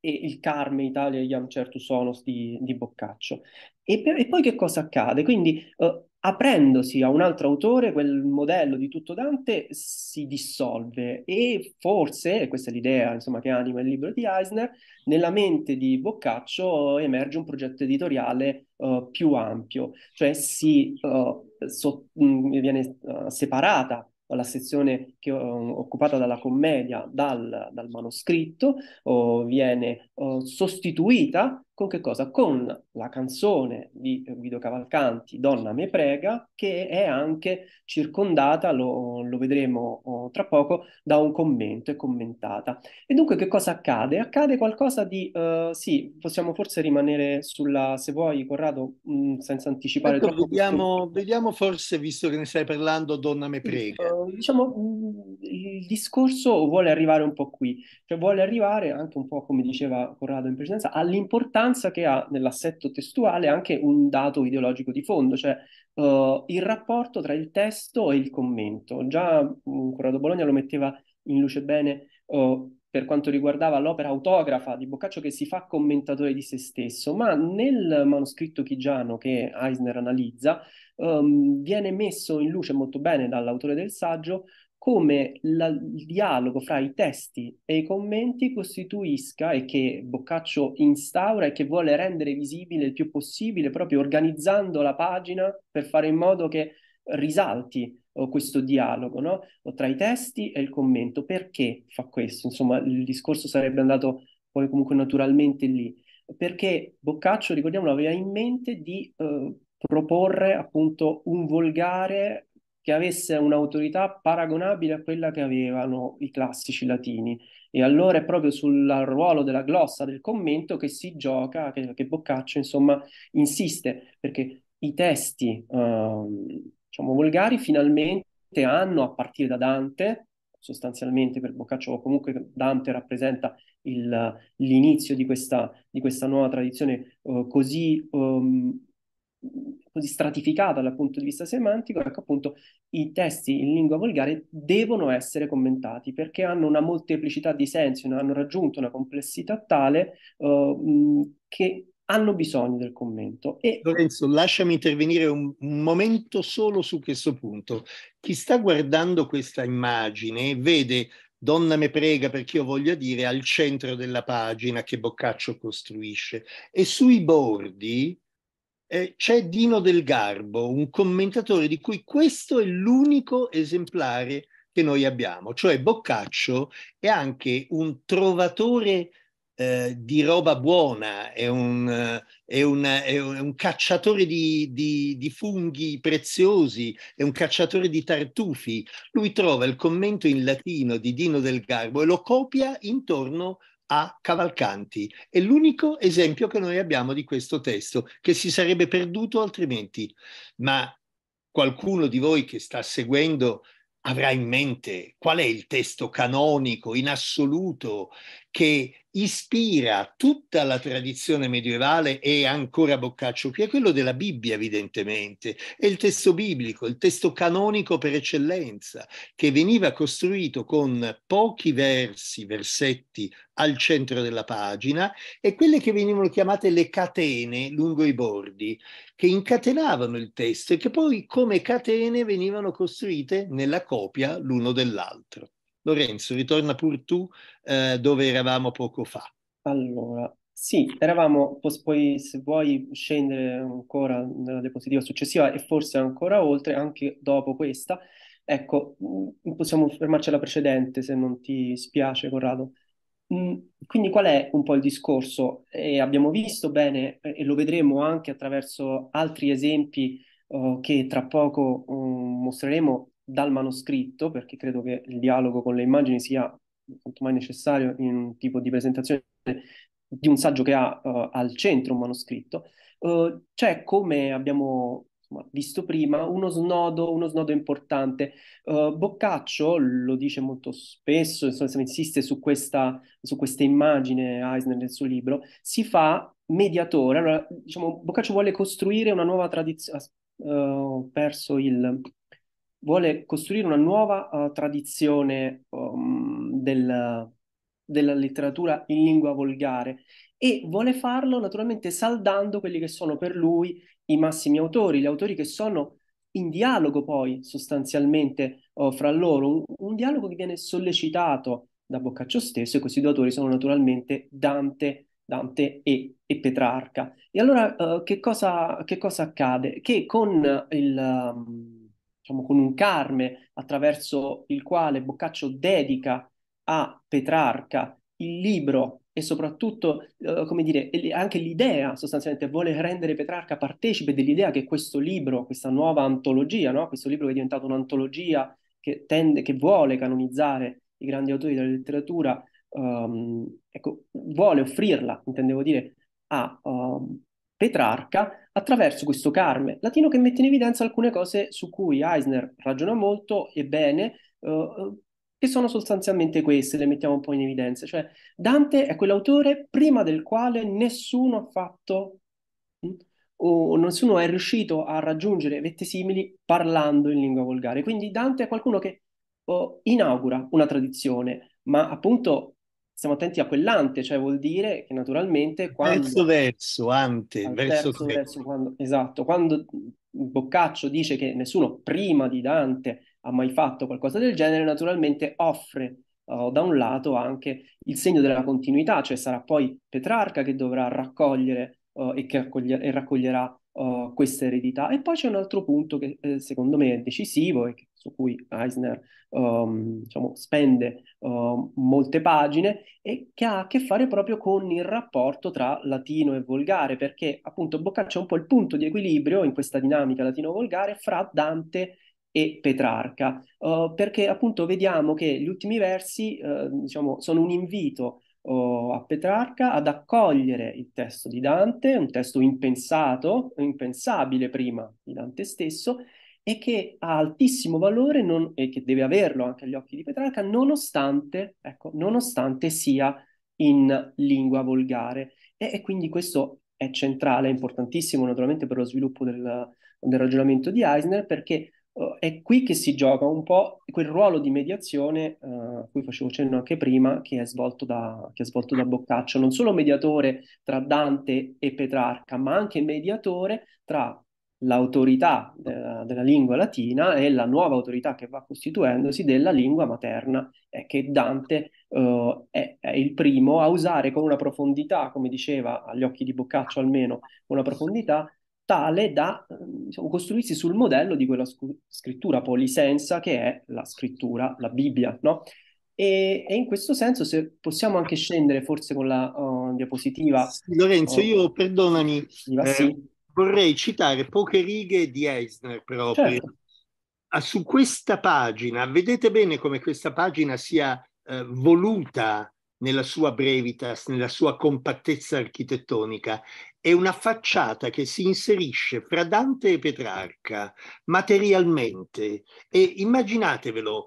e il Carme Italia Iam Certus Onus di, di Boccaccio. E, per, e, poi che cosa accade? Quindi, uh, aprendosi a un altro autore, quel modello di tutto Dante si dissolve e forse, questa è l'idea insomma, che anima il libro di Eisner, nella mente di Boccaccio emerge un progetto editoriale uh, più ampio, cioè si uh, so, mh, mm, viene uh, separata la sezione che, occupata dalla commedia dal, dal manoscritto viene sostituita con che cosa? Con la canzone di Guido Cavalcanti, Donna me prega, che è anche circondata, lo, lo vedremo oh, tra poco, da un commento, è commentata. E dunque che cosa accade? Accade qualcosa di, uh, sì, possiamo forse rimanere sulla, se vuoi Corrado, mh, mm, senza anticipare ecco, troppo. Vediamo, vediamo, forse, visto che ne stai parlando, Donna me prega. Uh, diciamo, mh, mm, il discorso vuole arrivare un po' qui, cioè vuole arrivare anche un po', come diceva Corrado in precedenza, all'importanza importanza che ha nell'assetto testuale anche un dato ideologico di fondo, cioè uh, il rapporto tra il testo e il commento. Già um, Corrado Bologna lo metteva in luce bene uh, per quanto riguardava l'opera autografa di Boccaccio che si fa commentatore di se stesso, ma nel manoscritto chigiano che Eisner analizza um, viene messo in luce molto bene dall'autore del saggio come la, il dialogo fra i testi e i commenti costituisca e che Boccaccio instaura e che vuole rendere visibile il più possibile, proprio organizzando la pagina per fare in modo che risalti oh, questo dialogo no? oh, tra i testi e il commento. Perché fa questo? Insomma, il discorso sarebbe andato poi comunque naturalmente lì. Perché Boccaccio, ricordiamolo, aveva in mente di eh, proporre appunto un volgare che avesse un'autorità paragonabile a quella che avevano i classici latini. E allora è proprio sul ruolo della glossa, del commento, che si gioca, che, che Boccaccio, insomma, insiste, perché i testi, eh, diciamo, volgari finalmente hanno, a partire da Dante, sostanzialmente per Boccaccio, o comunque Dante rappresenta il, l'inizio di questa, di questa, nuova tradizione eh, così... Um, così stratificata dal punto di vista semantico, ecco appunto i testi in lingua volgare devono essere commentati perché hanno una molteplicità di sensi, hanno raggiunto una complessità tale uh, che hanno bisogno del commento. E... Lorenzo, lasciami intervenire un, un, momento solo su questo punto. Chi sta guardando questa immagine vede Donna me prega perché io voglio dire al centro della pagina che Boccaccio costruisce e sui bordi eh, c'è Dino Del Garbo, un commentatore di cui questo è l'unico esemplare che noi abbiamo, cioè Boccaccio è anche un trovatore eh, di roba buona, è un, è un, è un cacciatore di, di, di, funghi preziosi, è un cacciatore di tartufi. Lui trova il commento in latino di Dino del Garbo e lo copia intorno a Cavalcanti. È l'unico esempio che noi abbiamo di questo testo, che si sarebbe perduto altrimenti. Ma qualcuno di voi che sta seguendo avrà in mente qual è il testo canonico in assoluto che ispira tutta la tradizione medievale e ancora Boccaccio qui è quello della Bibbia evidentemente, è il testo biblico, il testo canonico per eccellenza, che veniva costruito con pochi versi, versetti al centro della pagina e quelle che venivano chiamate le catene lungo i bordi, che incatenavano il testo e che poi come catene venivano costruite nella copia l'uno dell'altro. Lorenzo, ritorna pur tu eh, dove eravamo poco fa. Allora, sì, eravamo, poi se vuoi scendere ancora nella diapositiva successiva e forse ancora oltre, anche dopo questa, ecco, mm, possiamo fermarci alla precedente se non ti spiace Corrado. Mm, quindi qual è un po' il discorso? E abbiamo visto bene e lo vedremo anche attraverso altri esempi uh, che tra poco um, mostreremo dal manoscritto, perché credo che il dialogo con le immagini sia quanto mai necessario in un tipo di presentazione di un saggio che ha uh, al centro un manoscritto, uh, c'è come abbiamo insomma, visto prima uno snodo, uno snodo importante. Uh, Boccaccio lo dice molto spesso, insomma, insiste su questa, su questa immagine Eisner nel suo libro, si fa mediatore. Allora, diciamo, Boccaccio vuole costruire una nuova tradizione, ho perso il vuole costruire una nuova uh, tradizione um, del, della letteratura in lingua volgare e vuole farlo naturalmente saldando quelli che sono per lui i massimi autori, gli autori che sono in dialogo poi sostanzialmente uh, fra loro, un, un, dialogo che viene sollecitato da Boccaccio stesso e questi due autori sono naturalmente Dante, Dante e, e, Petrarca. E allora uh, che, cosa, che, cosa, accade? Che con il... Um, diciamo, con un carme attraverso il quale Boccaccio dedica a Petrarca il libro e soprattutto, eh, come dire, anche l'idea sostanzialmente vuole rendere Petrarca partecipe dell'idea che questo libro, questa nuova antologia, no? questo libro che è diventato un'antologia che, tende, che vuole canonizzare i grandi autori della letteratura, um, ecco, vuole offrirla, intendevo dire, a um, Petrarca attraverso questo carme latino che mette in evidenza alcune cose su cui Eisner ragiona molto e bene, eh, eh, che sono sostanzialmente queste, le mettiamo un po' in evidenza. Cioè, Dante è quell'autore prima del quale nessuno ha fatto hm, o nessuno è riuscito a raggiungere vette simili parlando in lingua volgare. Quindi Dante è qualcuno che oh, inaugura una tradizione, ma appunto stiamo attenti a quell'ante, cioè vuol dire che naturalmente quando... Verso, verso, ante, verso, terzo verso quando, Esatto, quando Boccaccio dice che nessuno prima di Dante ha mai fatto qualcosa del genere, naturalmente offre uh, da un lato anche il segno della continuità, cioè sarà poi Petrarca che dovrà raccogliere uh, e che raccoglie, e raccoglierà uh, questa eredità. E poi c'è un altro punto che eh, secondo me è decisivo e che su cui Eisner um, diciamo, spende um, molte pagine e che ha a che fare proprio con il rapporto tra latino e volgare, perché appunto Boccaccio è un po' il punto di equilibrio in questa dinamica latino-volgare fra Dante e Petrarca, uh, perché appunto vediamo che gli ultimi versi uh, diciamo, sono un invito eh, a Petrarca ad accogliere il testo di Dante, un testo impensato, impensabile prima di Dante stesso, e che ha altissimo valore non, e che deve averlo anche agli occhi di Petrarca, nonostante, ecco, nonostante sia in lingua volgare. E, e, quindi questo è centrale, è importantissimo naturalmente per lo sviluppo del, del ragionamento di Eisner, perché uh, è qui che si gioca un po' quel ruolo di mediazione uh, a cui facevo cenno anche prima, che è, svolto da, che è svolto da Boccaccio, non solo mediatore tra Dante e Petrarca, ma anche mediatore tra l'autorità della, eh, della, lingua latina e la nuova autorità che va costituendosi della lingua materna è eh, che Dante uh, è, è, il primo a usare con una profondità, come diceva agli occhi di Boccaccio almeno, una profondità tale da ehm, diciamo, costruirsi sul modello di quella scrittura polisensa che è la scrittura, la Bibbia, no? E, e, in questo senso, se possiamo anche scendere forse con la uh, diapositiva. Lorenzo, uh, io perdonami. eh, sì vorrei citare poche righe di Eisner proprio. Certo. Ah, su questa pagina, vedete bene come questa pagina sia eh, voluta nella sua brevitas, nella sua compattezza architettonica, è una facciata che si inserisce fra Dante e Petrarca materialmente e immaginatevelo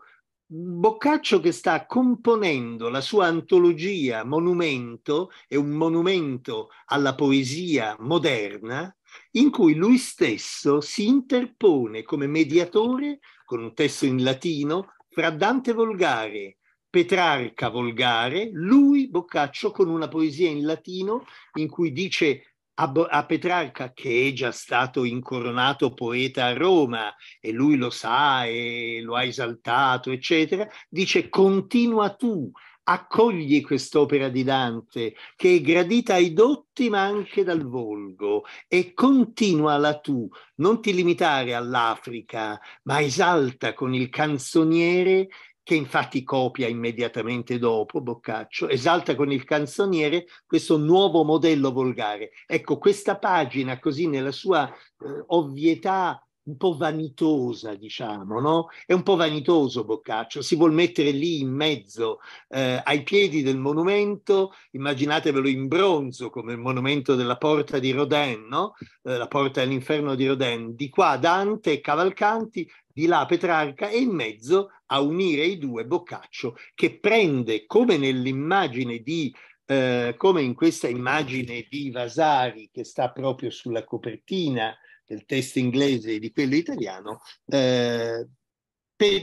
Boccaccio che sta componendo la sua antologia Monumento, è un monumento alla poesia moderna, in cui lui stesso si interpone come mediatore, con un testo in latino, fra Dante volgare, Petrarca volgare, lui Boccaccio con una poesia in latino in cui dice a, Bo- a Petrarca che è già stato incoronato poeta a Roma e lui lo sa e lo ha esaltato, eccetera, dice continua tu accogli quest'opera di Dante che è gradita ai dotti ma anche dal volgo e continuala tu, non ti limitare all'Africa, ma esalta con il canzoniere che infatti copia immediatamente dopo Boccaccio, esalta con il canzoniere questo nuovo modello volgare. Ecco, questa pagina così nella sua eh, ovvietà un po' vanitosa, diciamo, no? È un po' vanitoso Boccaccio, si vuol mettere lì in mezzo, eh, ai piedi del monumento, immaginatevelo in bronzo come il monumento della porta di Rodin, no? Eh, la porta dell'inferno di Rodin, di qua Dante e Cavalcanti, di là Petrarca e in mezzo a unire i due Boccaccio che prende come nell'immagine di eh, come in questa immagine di Vasari che sta proprio sulla copertina del testo inglese e di quello italiano, eh,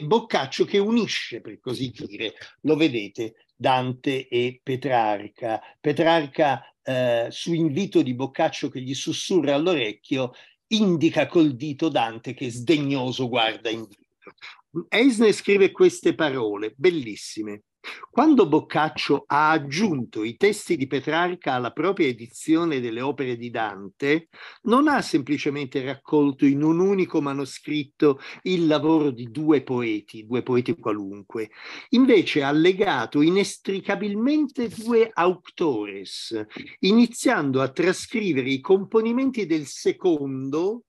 Boccaccio che unisce, per così dire, lo vedete, Dante e Petrarca. Petrarca, eh, su invito di Boccaccio che gli sussurra all'orecchio, indica col dito Dante che sdegnoso guarda in indietro. Eisner scrive queste parole bellissime. Quando Boccaccio ha aggiunto i testi di Petrarca alla propria edizione delle opere di Dante, non ha semplicemente raccolto in un unico manoscritto il lavoro di due poeti, due poeti qualunque, invece ha legato inestricabilmente due autores, iniziando a trascrivere i componimenti del secondo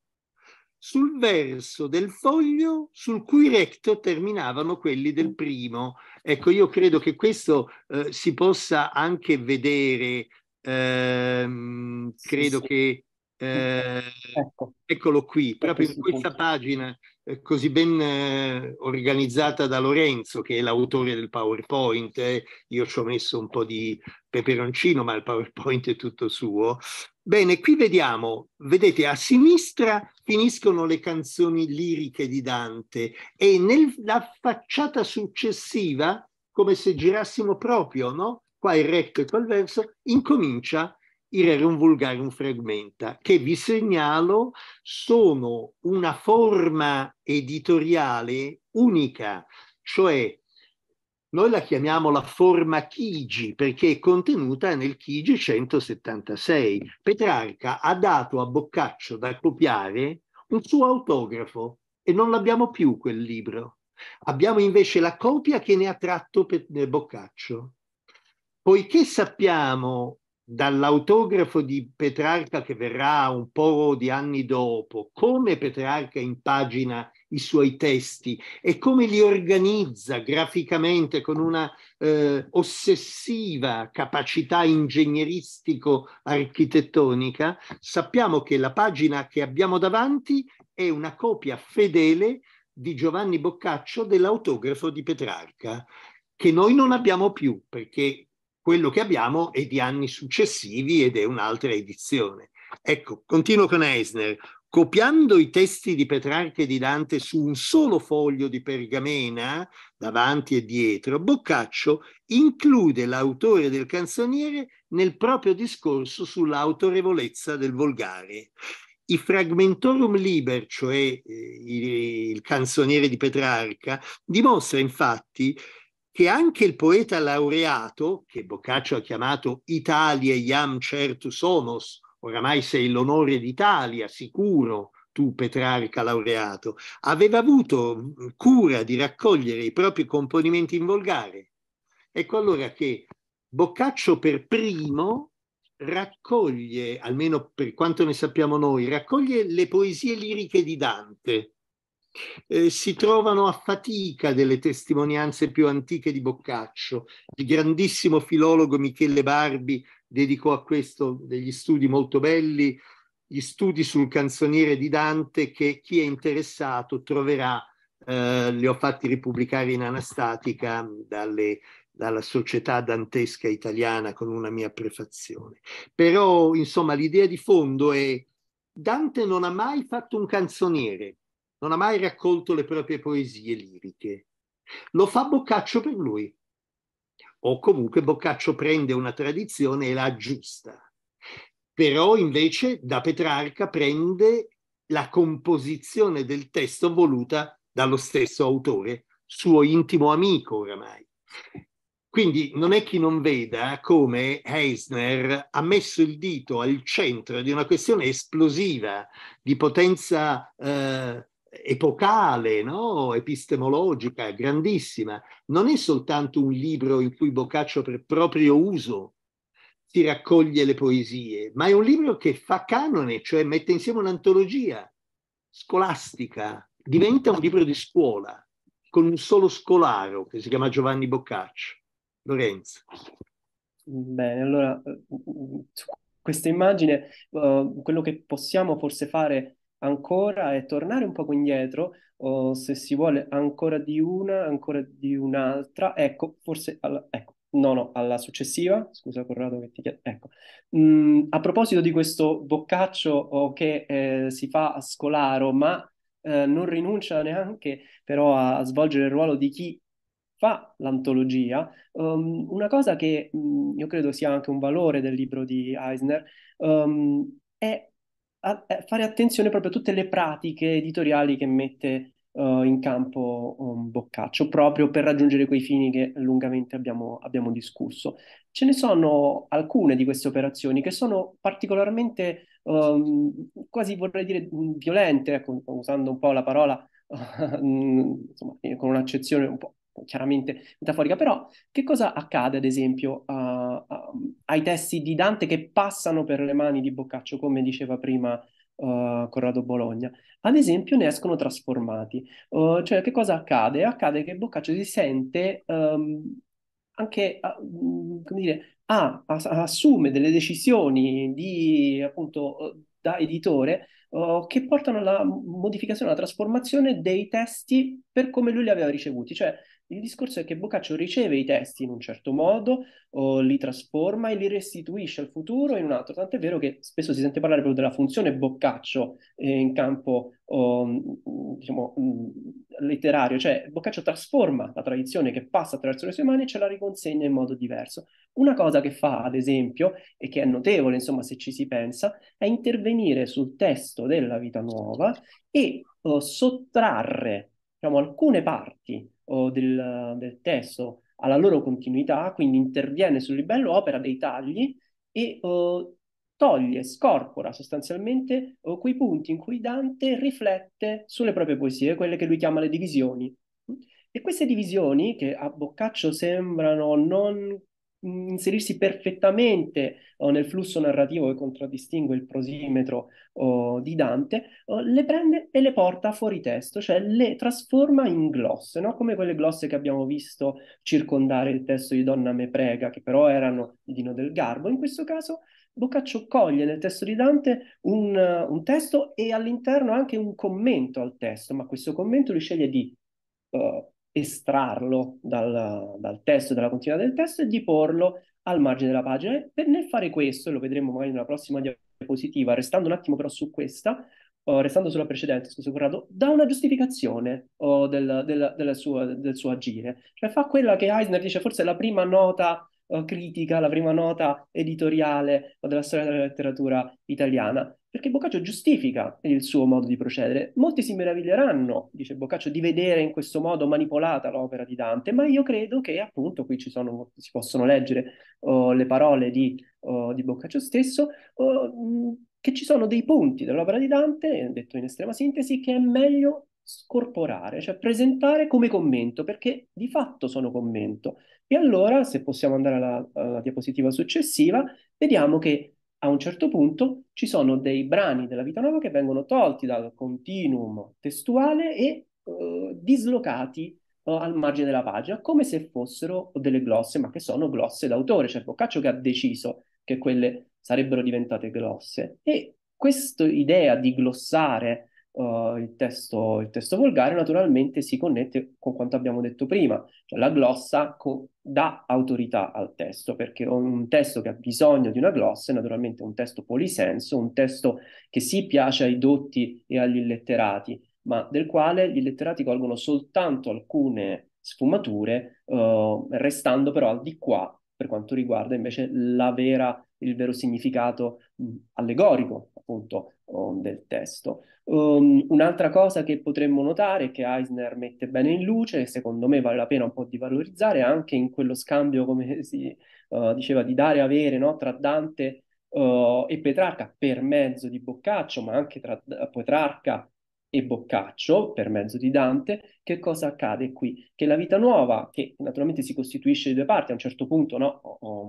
sul verso del foglio sul cui recto terminavano quelli del mm. primo. Ecco, io credo che questo eh, si possa anche vedere, ehm, credo sì, sì. che... Eh, ecco. Eccolo qui, proprio in questa pagina eh, così ben eh, organizzata da Lorenzo, che è l'autore del PowerPoint. Eh. Io ci ho messo un po' di peperoncino, ma il PowerPoint è tutto suo. Bene, qui vediamo, vedete a sinistra finiscono le canzoni liriche di Dante e nella facciata successiva, come se girassimo proprio, no? Qua il recto e qua verso, incomincia il Rerum Vulgarum Fragmenta, che vi segnalo sono una forma editoriale unica, cioè noi la chiamiamo la forma Chigi perché è contenuta nel Chigi 176. Petrarca ha dato a Boccaccio da copiare un suo autografo e non l'abbiamo più quel libro. Abbiamo invece la copia che ne ha tratto eh, Boccaccio. Poiché sappiamo dall'autografo di Petrarca che verrà un po' di anni dopo come Petrarca impagina i suoi testi e come li organizza graficamente con una eh, ossessiva capacità ingegneristico-architettonica, sappiamo che la pagina che abbiamo davanti è una copia fedele di Giovanni Boccaccio dell'autografo di Petrarca, che noi non abbiamo più perché quello che abbiamo è di anni successivi ed è un'altra edizione. Ecco, continuo con Eisner copiando i testi di Petrarca e di Dante su un solo foglio di pergamena, davanti e dietro, Boccaccio include l'autore del canzoniere nel proprio discorso sull'autorevolezza del volgare. I Fragmentorum Liber, cioè eh, il canzoniere di Petrarca, dimostra infatti che anche il poeta laureato, che Boccaccio ha chiamato Italia iam certus homos, oramai sei l'onore d'Italia, sicuro, tu Petrarca laureato, aveva avuto mm, cura di raccogliere i propri componimenti in volgare. Ecco allora che Boccaccio per primo raccoglie, almeno per quanto ne sappiamo noi, raccoglie le poesie liriche di Dante. Eh, si trovano a fatica delle testimonianze più antiche di Boccaccio. Il grandissimo filologo Michele Barbi dedicò a questo degli studi molto belli, gli studi sul canzoniere di Dante che chi è interessato troverà, eh, li ho fatti ripubblicare in anastatica mm, dalle, dalla società dantesca italiana con una mia prefazione. Però, insomma, l'idea di fondo è Dante non ha mai fatto un canzoniere, non ha mai raccolto le proprie poesie liriche. Lo fa Boccaccio per lui o comunque Boccaccio prende una tradizione e la aggiusta. Però invece da Petrarca prende la composizione del testo voluta dallo stesso autore, suo intimo amico oramai. Quindi non è chi non veda come Eisner ha messo il dito al centro di una questione esplosiva, di potenza eh, epocale, no? epistemologica, grandissima. Non è soltanto un libro in cui Boccaccio per proprio uso si raccoglie le poesie, ma è un libro che fa canone, cioè mette insieme un'antologia scolastica, diventa un libro di scuola, con un solo scolaro che si chiama Giovanni Boccaccio. Lorenzo. Bene, allora eh, su questa immagine uh, quello che possiamo forse fare ancora e tornare un poco indietro, o se si vuole ancora di una, ancora di un'altra, ecco, forse alla, ecco, no, no, alla successiva, scusa Corrado che ti chiedo, ecco. Mm, a proposito di questo boccaccio oh, che eh, si fa a Scolaro, ma eh, non rinuncia neanche però a, a svolgere il ruolo di chi fa l'antologia, um, una cosa che mh, mm, io credo sia anche un valore del libro di Eisner um, è a, eh, fare attenzione proprio a tutte le pratiche editoriali che mette uh, in campo um, Boccaccio, proprio per raggiungere quei fini che lungamente abbiamo, abbiamo discusso. Ce ne sono alcune di queste operazioni che sono particolarmente, um, quasi vorrei dire, violente, ecco, usando un po' la parola mm, insomma, con un'accezione un po' chiaramente metaforica, però che cosa accade ad esempio uh, uh, ai testi di Dante che passano per le mani di Boccaccio, come diceva prima Uh, Corrado Bologna, ad esempio ne escono trasformati. Uh, cioè, che cosa accade? Accade che Boccaccio si sente um, anche, uh, come dire, a, a, assume delle decisioni di, appunto, da editore che portano alla modificazione, alla trasformazione dei testi per come lui li aveva ricevuti. Cioè, il discorso è che Boccaccio riceve i testi in un certo modo, li trasforma e li restituisce al futuro in un altro, tant'è vero che spesso si sente parlare proprio della funzione Boccaccio eh, in campo oh, diciamo, mm, letterario, cioè Boccaccio trasforma la tradizione che passa attraverso le sue mani e ce la riconsegna in modo diverso. Una cosa che fa, ad esempio, e che è notevole, insomma, se ci si pensa, è intervenire sul testo della vita nuova e oh, sottrarre diciamo, alcune parti del, del testo alla loro continuità, quindi interviene sul livello opera dei tagli e oh, toglie, scorpora sostanzialmente oh, quei punti in cui Dante riflette sulle proprie poesie, quelle che lui chiama le divisioni. E queste divisioni, che a Boccaccio sembrano non inserirsi perfettamente oh, nel flusso narrativo che contraddistingue il prosimetro oh, di Dante, oh, le prende e le porta fuori testo, cioè le trasforma in glosse, no? come quelle glosse che abbiamo visto circondare il testo di Donna Me Prega, che però erano di Dino del Garbo. In questo caso Boccaccio coglie nel testo di Dante un, un testo e all'interno anche un commento al testo, ma questo commento lui sceglie di... Uh, estrarlo dal, dal testo, dalla continuità del testo e di porlo al margine della pagina. Per nel fare questo, e lo vedremo magari nella prossima diapositiva, restando un attimo però su questa, oh, restando sulla precedente, scusa Corrado, dà una giustificazione oh, del, del, del, suo, del, suo, agire. Cioè fa quella che Eisner dice forse è la prima nota oh, critica, la prima nota editoriale della storia della letteratura italiana perché Boccaccio giustifica il suo modo di procedere. Molti si meraviglieranno, dice Boccaccio, di vedere in questo modo manipolata l'opera di Dante, ma io credo che appunto qui sono, si possono leggere oh, le parole di, oh, di Boccaccio stesso, oh, che ci sono dei punti dell'opera di Dante, detto in estrema sintesi, che è meglio scorporare, cioè presentare come commento, perché di fatto sono commento. E allora, se possiamo andare alla, alla diapositiva successiva, vediamo che a un certo punto ci sono dei brani della vita nuova che vengono tolti dal continuum testuale e eh, dislocati eh, al margine della pagina, come se fossero delle glosse, ma che sono glosse d'autore. Cioè Boccaccio che ha deciso che quelle sarebbero diventate glosse. E questa idea di glossare uh, il, testo, il, testo, volgare naturalmente si connette con quanto abbiamo detto prima, cioè la glossa co- dà autorità al testo, perché un testo che ha bisogno di una glossa è naturalmente un testo polisenso, un testo che sì piace ai dotti e agli illetterati, ma del quale gli illetterati colgono soltanto alcune sfumature, uh, restando però al di qua per quanto riguarda invece la vera, il vero significato allegorico appunto ehm, del testo. Um, un'altra cosa che potremmo notare che Eisner mette bene in luce, e secondo me vale la pena un po' di valorizzare, anche in quello scambio, come si uh, diceva, di dare e avere no? tra Dante Uh, e Petrarca per mezzo di Boccaccio, ma anche tra eh, Petrarca e Boccaccio, per mezzo di Dante, che cosa accade qui? Che la vita nuova, che naturalmente si costituisce di due parti, a un certo punto no?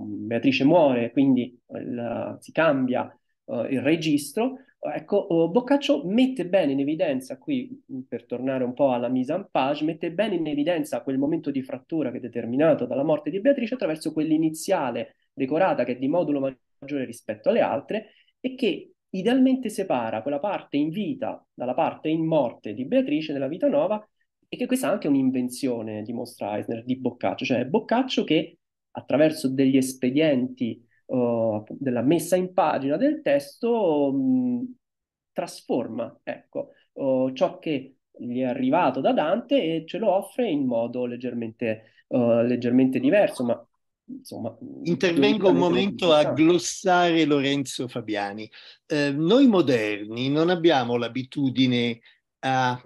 Beatrice muore, quindi la, si cambia uh, il registro, ecco, eh, Boccaccio mette bene in evidenza qui, mm, per tornare un po' alla mise en page, mette bene in evidenza quel momento di frattura che è determinato dalla morte di Beatrice attraverso quell'iniziale decorata che è di modulo maggiore rispetto alle altre e che idealmente separa quella parte in vita dalla parte in morte di Beatrice della vita nuova e che questa è anche un'invenzione, dimostra Eisner, di Boccaccio, cioè Boccaccio che attraverso degli espedienti uh, della messa in pagina del testo mh, mm, trasforma ecco, uh, ciò che gli è arrivato da Dante e ce lo offre in modo leggermente, uh, leggermente diverso, ma Insomma, Intervengo un momento a glossare Lorenzo Fabiani. Eh, noi moderni non abbiamo l'abitudine a,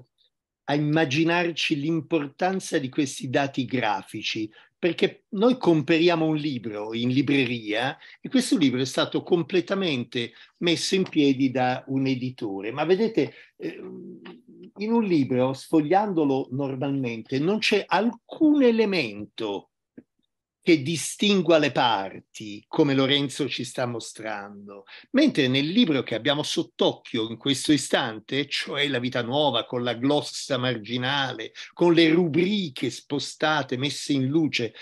a immaginarci l'importanza di questi dati grafici, perché noi comperiamo un libro in libreria e questo libro è stato completamente messo in piedi da un editore. Ma vedete, eh, in un libro, sfogliandolo normalmente, non c'è alcun elemento che distingua le parti, come Lorenzo ci sta mostrando, mentre nel libro che abbiamo sott'occhio in questo istante, cioè La vita nuova, con la glossa marginale, con le rubriche spostate, messe in luce,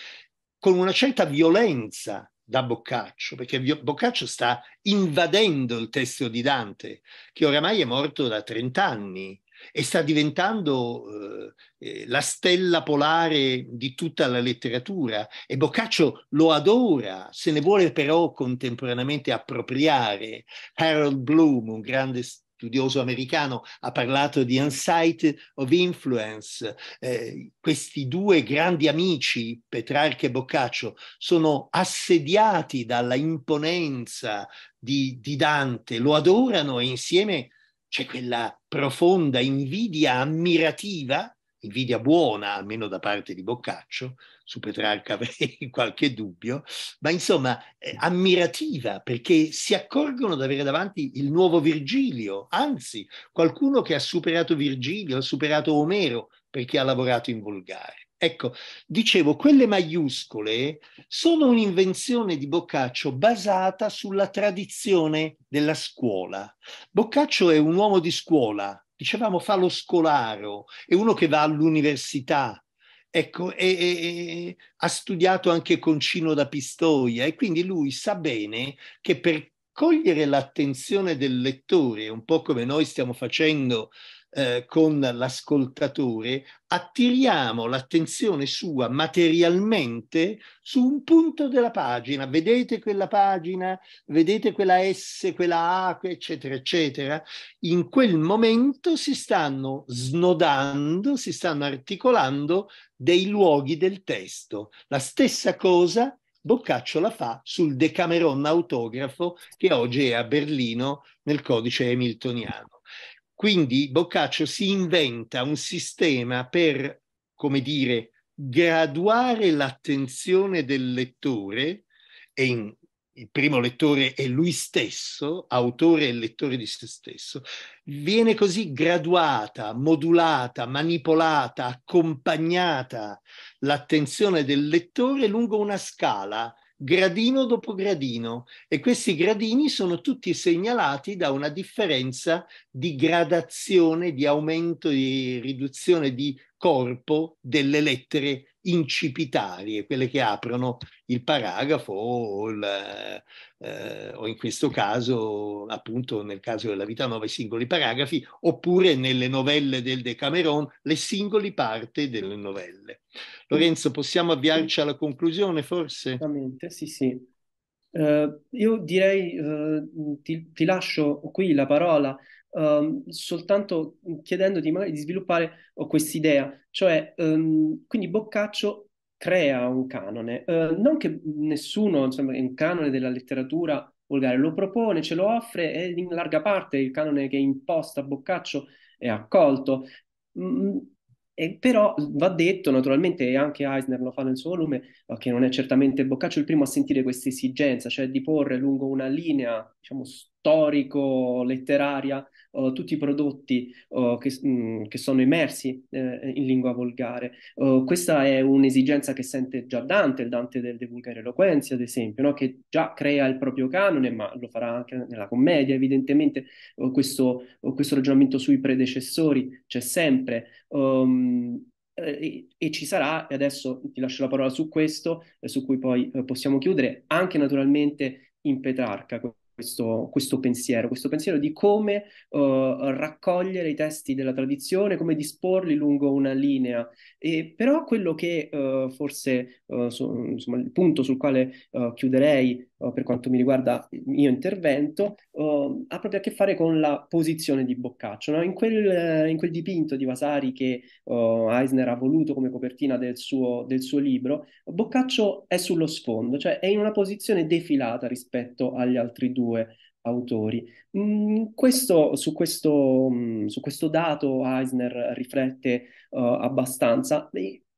con una certa violenza da Boccaccio, perché Boccaccio sta invadendo il testo di Dante, che oramai è morto da 30 anni, e sta diventando eh, eh, la stella polare di tutta la letteratura e Boccaccio lo adora, se ne vuole però contemporaneamente appropriare. Harold Bloom, un grande studioso americano, ha parlato di Unsight of Influence. Eh, questi due grandi amici, Petrarca e Boccaccio, sono assediati dalla imponenza di, di Dante, lo adorano e insieme c'è quella profonda invidia ammirativa, invidia buona almeno da parte di Boccaccio, su Petrarca avrei qualche dubbio, ma insomma eh, ammirativa perché si accorgono di avere davanti il nuovo Virgilio, anzi qualcuno che ha superato Virgilio, ha superato Omero perché ha lavorato in volgare. Ecco, dicevo, quelle maiuscole sono un'invenzione di Boccaccio basata sulla tradizione della scuola. Boccaccio è un uomo di scuola, dicevamo fa lo scolaro, è uno che va all'università, ecco, e, e, e, ha studiato anche con Cino da Pistoia e quindi lui sa bene che per cogliere l'attenzione del lettore, un po' come noi stiamo facendo eh, con l'ascoltatore, attiriamo l'attenzione sua materialmente su un punto della pagina. Vedete quella pagina, vedete quella S, quella A, eccetera, eccetera. In quel momento si stanno snodando, si stanno articolando dei luoghi del testo. La stessa cosa Boccaccio la fa sul Decameron autografo che oggi è a Berlino nel codice hamiltoniano. Quindi Boccaccio si inventa un sistema per, come dire, graduare l'attenzione del lettore e in, il primo lettore è lui stesso, autore e lettore di se stesso, viene così graduata, modulata, manipolata, accompagnata l'attenzione del lettore lungo una scala gradino dopo gradino e questi gradini sono tutti segnalati da una differenza di gradazione, di aumento, di riduzione, di corpo delle lettere incipitarie, quelle che aprono il paragrafo o, il, eh, o in questo caso, appunto nel caso della vita nuova, i singoli paragrafi, oppure nelle novelle del Decameron, le singole parti delle novelle. Lorenzo, possiamo avviarci alla conclusione forse? Esattamente, sì, sì. Uh, io direi, uh, ti, ti, lascio qui la parola um, soltanto chiedendoti magari di sviluppare oh, idea. Cioè, um, quindi Boccaccio crea un canone, uh, non che nessuno, insomma, è un canone della letteratura volgare, lo propone, ce lo offre e in larga parte il canone che imposta Boccaccio è accolto. Mm, mm e però va detto, naturalmente, e anche Eisner lo fa nel suo volume, che non è certamente Boccaccio il primo a sentire questa esigenza, cioè di porre lungo una linea, diciamo, storico-letteraria uh, tutti i prodotti uh, che, mh, mm, che, sono immersi eh, in lingua volgare. Uh, questa è un'esigenza che sente già Dante, il Dante del De Vulgare Eloquenza, ad esempio, no? che già crea il proprio canone, ma lo farà anche nella commedia, evidentemente questo, questo, ragionamento sui predecessori c'è sempre. Um, e, e ci sarà, e adesso ti lascio la parola su questo, eh, su cui poi eh, possiamo chiudere, anche naturalmente in Petrarca questo, questo, pensiero, questo pensiero di come uh, raccogliere i testi della tradizione, come disporli lungo una linea. E però quello che uh, forse, uh, so, insomma, il punto sul quale chiuderei eh, per quanto mi riguarda il mio intervento, eh, ha proprio a che fare con la posizione di Boccaccio. No? In, quel, in, quel, dipinto di Vasari che eh, Eisner ha voluto come copertina del suo, del suo libro, Boccaccio è sullo sfondo, cioè è in una posizione defilata rispetto agli altri due autori. Mm, questo, su, questo, mm, su, questo, dato Eisner riflette uh, abbastanza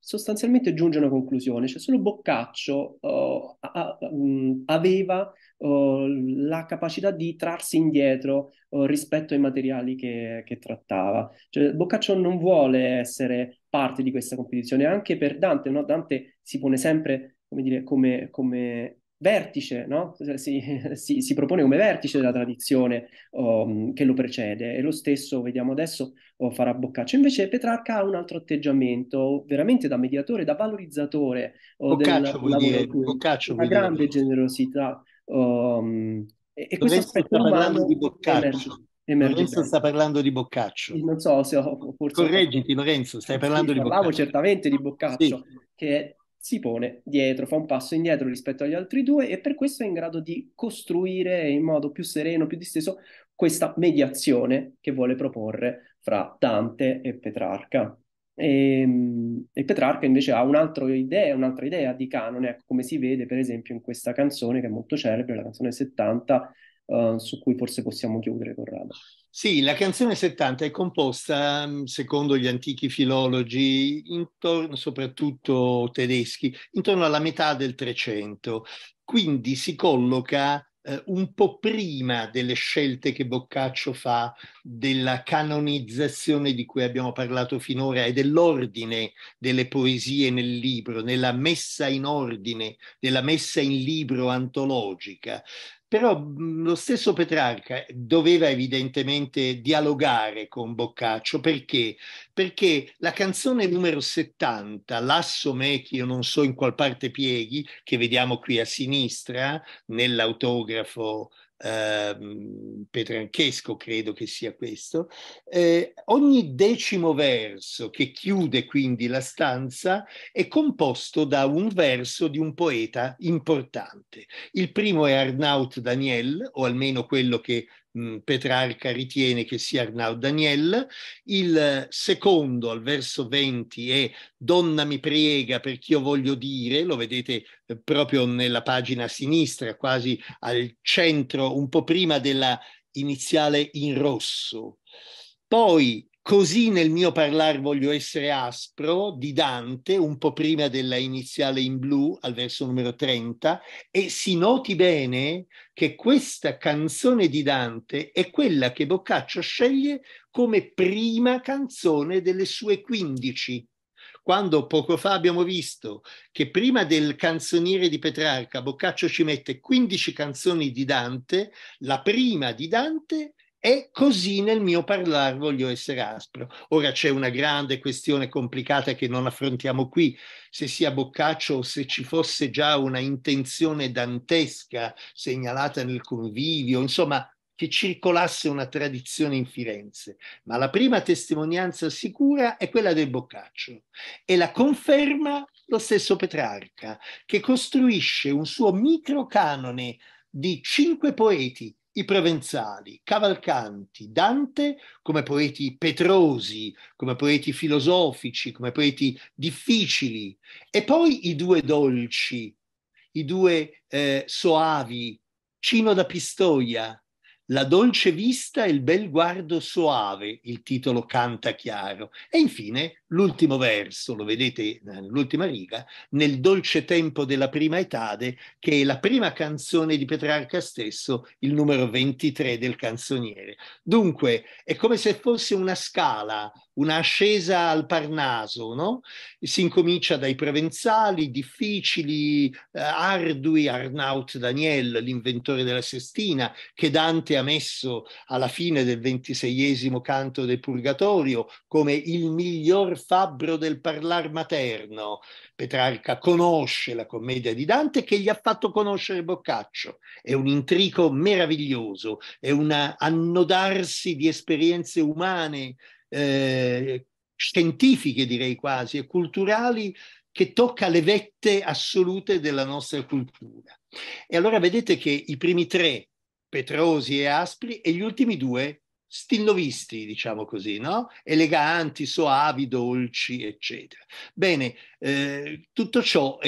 sostanzialmente giunge a una conclusione, cioè solo Boccaccio uh, a, a, um, aveva uh, la capacità di trarsi indietro uh, rispetto ai materiali che, che trattava. Cioè, Boccaccio non vuole essere parte di questa competizione, anche per Dante, no? Dante si pone sempre come, dire, come, come vertice, no? Cioè, si, si, si, propone come vertice della tradizione um, che lo precede e lo stesso vediamo adesso oh, farà Boccaccio. Invece Petrarca ha un altro atteggiamento veramente da mediatore, da valorizzatore oh, Boccaccio, del lavoro, Boccaccio, una grande dire. generosità. Um, e, e questo aspetto parlando di Boccaccio. Lorenzo sta parlando di Boccaccio. Non so se ho forse... Correggiti Lorenzo, stai parlando sì, di Boccaccio. certamente di Boccaccio, sì. che si pone dietro, fa un passo indietro rispetto agli altri due e per questo è in grado di costruire in modo più sereno, più disteso, questa mediazione che vuole proporre fra Dante e Petrarca. E, ehm, e, Petrarca invece ha un'altra idea, un'altra idea di canone, ecco, come si vede per esempio in questa canzone che è molto celebre, la canzone 70, uh, eh, su cui forse possiamo chiudere, con Corrado. Sì, la canzone 70 è composta, mm, secondo gli antichi filologi, intorno, soprattutto tedeschi, intorno alla metà del Trecento. Quindi si colloca eh, un po' prima delle scelte che Boccaccio fa della canonizzazione di cui abbiamo parlato finora e dell'ordine delle poesie nel libro, nella messa in ordine, della messa in libro antologica. Però mhmm, lo stesso Petrarca doveva evidentemente dialogare con Boccaccio perché? Perché la canzone numero 70, Lasso me che io non so in qual parte pieghi, che vediamo qui a sinistra nell'autografo Ehm, petrarchesco, credo che sia questo, eh, ogni decimo verso che chiude quindi la stanza è composto da un verso di un poeta importante. Il primo è Arnaut Daniel, o almeno quello che Mm, Petrarca ritiene che sia Arnaud Daniel, il eh, secondo al verso 20 è Donna mi prega perché io voglio dire, lo vedete eh, proprio nella pagina sinistra, quasi al centro, un po' prima della iniziale in rosso. Poi Così nel mio parlare voglio essere aspro di Dante, un po' prima della iniziale in blu al verso numero 30, e si noti bene che questa canzone di Dante è quella che Boccaccio sceglie come prima canzone delle sue 15. Quando poco fa abbiamo visto che prima del canzoniere di Petrarca Boccaccio ci mette 15 canzoni di Dante, la prima di Dante e così nel mio parlare voglio essere aspro. Ora c'è una grande questione complicata che non affrontiamo qui, se sia Boccaccio o se ci fosse già una intenzione dantesca segnalata nel convivio, insomma che circolasse una tradizione in Firenze, ma la prima testimonianza sicura è quella del Boccaccio e la conferma lo stesso Petrarca, che costruisce un suo microcanone di cinque poeti i provenzali, Cavalcanti, Dante come poeti petrosi, come poeti filosofici, come poeti difficili, e poi i due dolci, i due eh, soavi, Cino da Pistoia, la dolce vista e il bel guardo soave, il titolo canta chiaro. E infine l'ultimo verso, lo vedete nell'ultima eh, riga, nel dolce tempo della prima etade, che è la prima canzone di Petrarca stesso, il numero 23 del canzoniere. Dunque, è come se fosse una scala un'ascesa al Parnaso, no? Si incomincia dai provenzali, difficili, eh, ardui, Arnaut Daniel, l'inventore della sestina, che Dante ha messo alla fine del ventiseiesimo canto del Purgatorio come il miglior fabbro del parlar materno. Petrarca conosce la commedia di Dante che gli ha fatto conoscere Boccaccio. È un intrico meraviglioso, è un annodarsi di esperienze umane eh, scientifiche, direi quasi, e culturali che tocca le vette assolute della nostra cultura. E allora vedete che i primi tre, Petrosi e Aspri, e gli ultimi due, stilnovisti, diciamo così, no? eleganti, soavi, dolci, eccetera. Bene, eh, tutto ciò è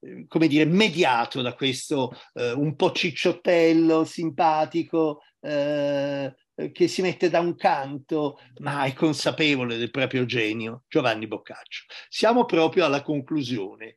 eh, come dire, mediato da questo eh, un po' cicciottello, simpatico, eh, eh, che si mette da un canto, ma è consapevole del proprio genio, Giovanni Boccaccio. Siamo proprio alla conclusione,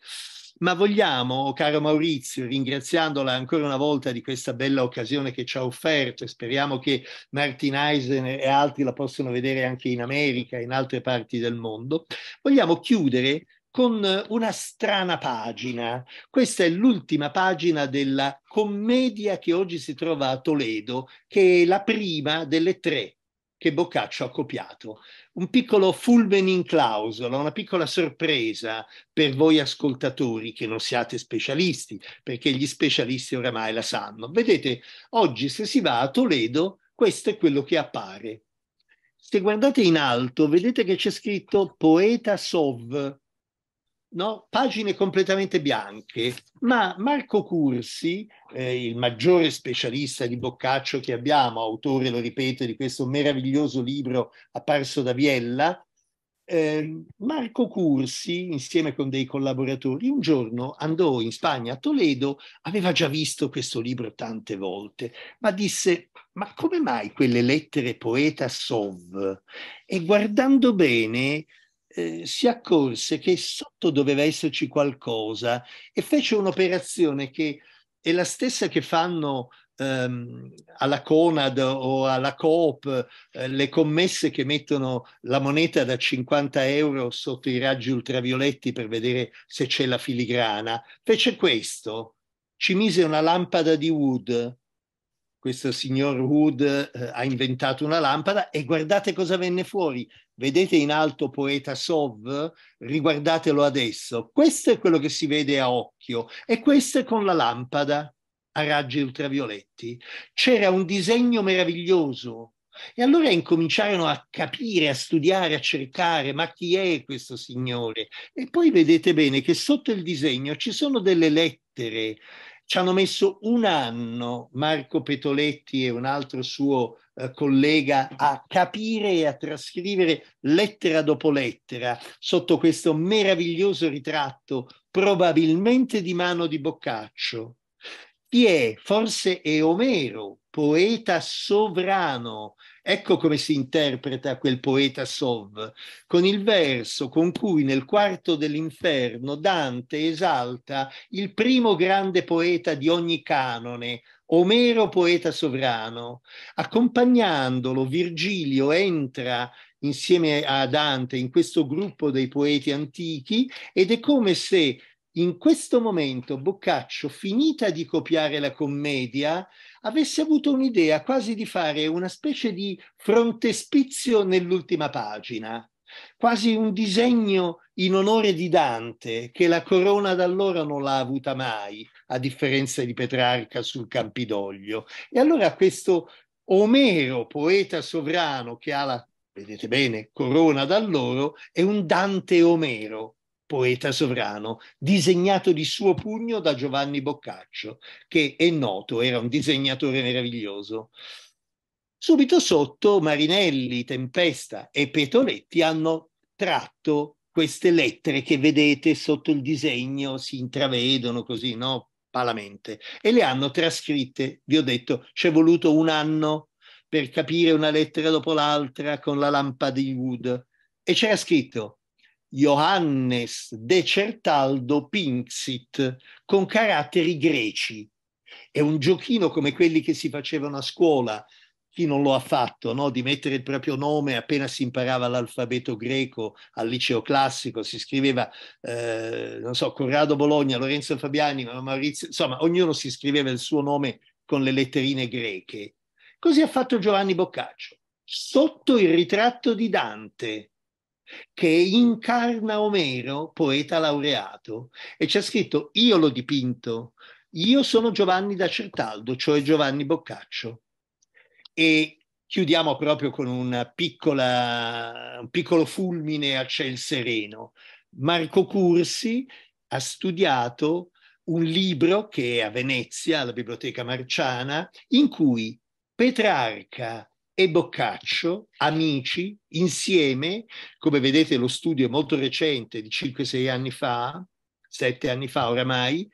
ma vogliamo, caro Maurizio, ringraziandola ancora una volta di questa bella occasione che ci ha offerto e speriamo che Martin Eisen e altri la possano vedere anche in America e in altre parti del mondo, vogliamo chiudere con una strana pagina. Questa è l'ultima pagina della commedia che oggi si trova a Toledo, che è la prima delle tre che Boccaccio ha copiato. Un piccolo fulmen in clausola, una piccola sorpresa per voi ascoltatori che non siate specialisti, perché gli specialisti oramai la sanno. Vedete, oggi se si va a Toledo, questo è quello che appare. Se guardate in alto, vedete che c'è scritto Poeta Sov, no? pagine completamente bianche, ma Marco Cursi, eh, il maggiore specialista di Boccaccio che abbiamo, autore, lo ripeto, di questo meraviglioso libro apparso da Viella, eh, Marco Cursi, insieme con dei collaboratori, un giorno andò in Spagna a Toledo, aveva già visto questo libro tante volte, ma disse, ma come mai quelle lettere poeta Sov? E guardando bene, eh, si accorse che sotto doveva esserci qualcosa e fece un'operazione che è la stessa che fanno ehm, alla Conad o alla Coop eh, le commesse che mettono la moneta da 50 euro sotto i raggi ultravioletti per vedere se c'è la filigrana. Fece questo, ci mise una lampada di wood questo signor Wood eh, ha inventato una lampada e guardate cosa venne fuori. Vedete in alto poeta Sov? Riguardatelo adesso. Questo è quello che si vede a occhio e questo è con la lampada a raggi ultravioletti. C'era un disegno meraviglioso. E allora incominciarono a capire, a studiare, a cercare, ma chi è questo signore? E poi vedete bene che sotto il disegno ci sono delle lettere ci hanno messo un anno Marco Petoletti e un altro suo eh, collega a capire e a trascrivere lettera dopo lettera sotto questo meraviglioso ritratto probabilmente di mano di Boccaccio. Chi è? Forse è Omero, poeta sovrano. Ecco come si interpreta quel poeta sov, con il verso con cui nel quarto dell'inferno Dante esalta il primo grande poeta di ogni canone, Omero poeta sovrano. Accompagnandolo, Virgilio entra insieme a Dante in questo gruppo dei poeti antichi ed è come se in questo momento Boccaccio, finita di copiare la commedia, avesse avuto un'idea quasi di fare una specie di frontespizio nell'ultima pagina, quasi un disegno in onore di Dante, che la corona d'allora non l'ha avuta mai, a differenza di Petrarca sul Campidoglio. E allora questo Omero, poeta sovrano, che ha la, vedete bene, corona d'alloro, è un Dante Omero, poeta sovrano, disegnato di suo pugno da Giovanni Boccaccio, che è noto, era un disegnatore meraviglioso. Subito sotto Marinelli, Tempesta e Petoletti hanno tratto queste lettere che vedete sotto il disegno, si intravedono così, no? Palamente. E le hanno trascritte, vi ho detto, ci è voluto un anno per capire una lettera dopo l'altra con la lampada di Wood. E c'era scritto Johannes de Certaldo Pinxit con caratteri greci. È un giochino come quelli che si facevano a scuola, chi non lo ha fatto, no? di mettere il proprio nome appena si imparava l'alfabeto greco al liceo classico, si scriveva, eh, non so, Corrado Bologna, Lorenzo Fabiani, Maurizio, insomma, ognuno si scriveva il suo nome con le letterine greche. Così ha fatto Giovanni Boccaccio, sotto il ritratto di Dante, che incarna Omero, poeta laureato, e c'è scritto io l'ho dipinto, io sono Giovanni da Certaldo, cioè Giovanni Boccaccio. E chiudiamo proprio con piccola, un piccolo fulmine a ciel sereno. Marco Cursi ha studiato un libro che è a Venezia, alla Biblioteca Marciana, in cui Petrarca, e Boccaccio, amici, insieme, come vedete lo studio è molto recente, di 5-6 anni fa, 7 anni fa oramai,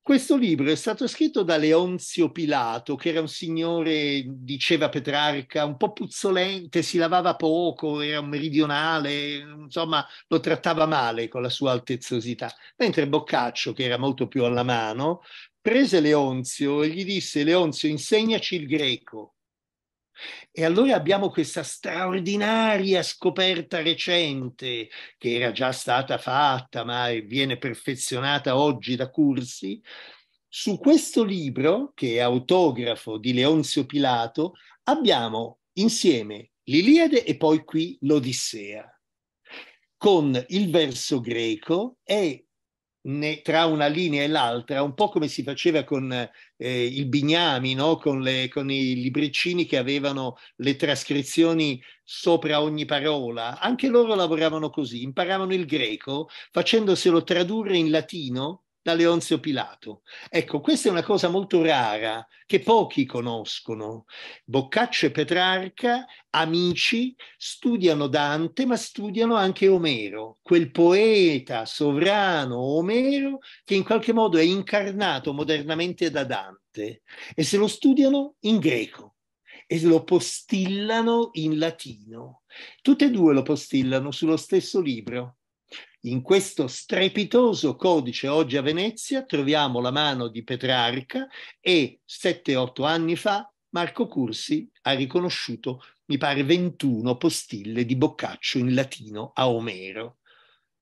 questo libro è stato scritto da Leonzio Pilato, che era un signore, diceva Petrarca, un po' puzzolente, si lavava poco, era un meridionale, insomma lo trattava male con la sua altezzosità. Mentre Boccaccio, che era molto più alla mano, prese Leonzio e gli disse Leonzio insegnaci il greco. E allora abbiamo questa straordinaria scoperta recente che era già stata fatta ma viene perfezionata oggi da Cursi. Su questo libro, che è autografo di Leonzio Pilato, abbiamo insieme l'Iliade e poi qui l'Odissea, con il verso greco e ne, tra una linea e l'altra, un po' come si faceva con eh, il Bignami, no? con, le, con, i libricini che avevano le trascrizioni sopra ogni parola. Anche loro lavoravano così, imparavano il greco facendoselo tradurre in latino da Leonzio Pilato. Ecco, questa è una cosa molto rara che pochi conoscono. Boccaccio e Petrarca, amici, studiano Dante, ma studiano anche Omero, quel poeta sovrano Omero che in qualche modo è incarnato modernamente da Dante e se lo studiano in greco e lo postillano in latino. Tutte e due lo postillano sullo stesso libro, in questo strepitoso codice oggi a Venezia troviamo la mano di Petrarca e 7-8 anni fa Marco Cursi ha riconosciuto, mi pare, 21 postille di Boccaccio in latino a Omero.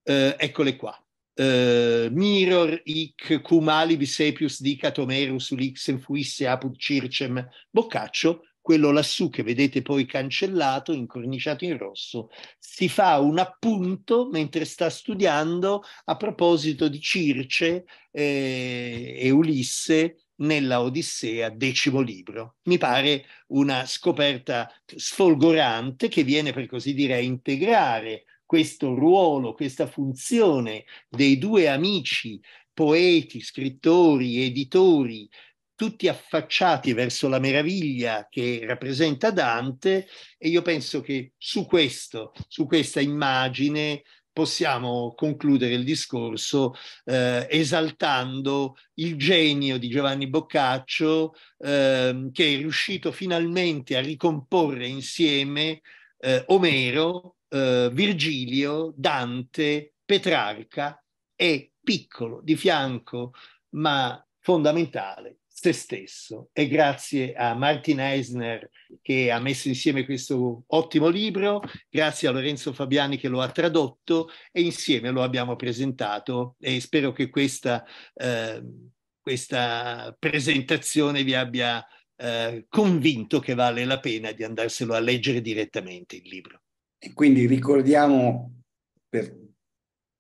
Eh, eccole qua. Eh, mirror hic cum alibi sepius dicat Homerus ulixen fuisse apud circem Boccaccio quello lassù che vedete poi cancellato, incorniciato in rosso, si fa un appunto mentre sta studiando a proposito di Circe eh, e Ulisse nella Odissea, decimo libro. Mi pare una scoperta sfolgorante che viene, per così dire, a integrare questo ruolo, questa funzione dei due amici poeti, scrittori, editori tutti affacciati verso la meraviglia che rappresenta Dante e io penso che su questo, su questa immagine possiamo concludere il discorso eh, esaltando il genio di Giovanni Boccaccio eh, che è riuscito finalmente a ricomporre insieme eh, Omero, eh, Virgilio, Dante, Petrarca e piccolo di fianco ma fondamentale se stesso. E grazie a Martin Eisner che ha messo insieme questo ottimo libro, grazie a Lorenzo Fabiani che lo ha tradotto e insieme lo abbiamo presentato e spero che questa, eh, questa presentazione vi abbia eh, convinto che vale la pena di andarselo a leggere direttamente il libro. E quindi ricordiamo per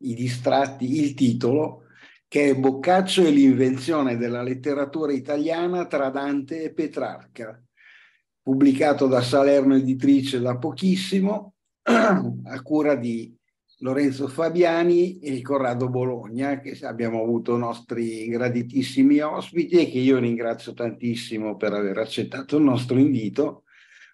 i distratti il titolo che è Boccaccio e l'invenzione della letteratura italiana tra Dante e Petrarca, pubblicato da Salerno Editrice da pochissimo, a cura di Lorenzo Fabiani e Corrado Bologna, che abbiamo avuto nostri graditissimi ospiti e che io ringrazio tantissimo per aver accettato il nostro invito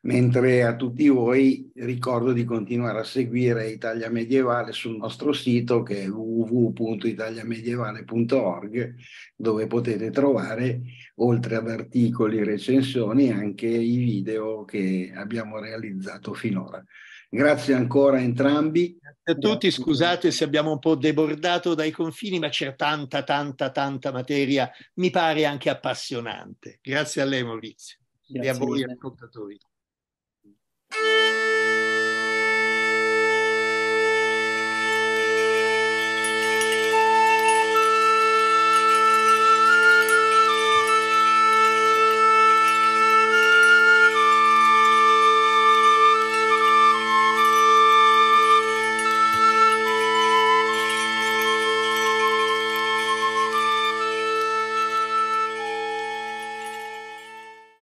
mentre a tutti voi ricordo di continuare a seguire Italia Medievale sul nostro sito che è www.italiamedievale.org dove potete trovare oltre ad articoli e recensioni anche i video che abbiamo realizzato finora. Grazie ancora a entrambi. Grazie a tutti, scusate se abbiamo un po' debordato dai confini, ma c'è tanta, tanta, tanta materia, mi pare anche appassionante. Grazie a lei Maurizio Grazie e a voi ascoltatori. Thank you.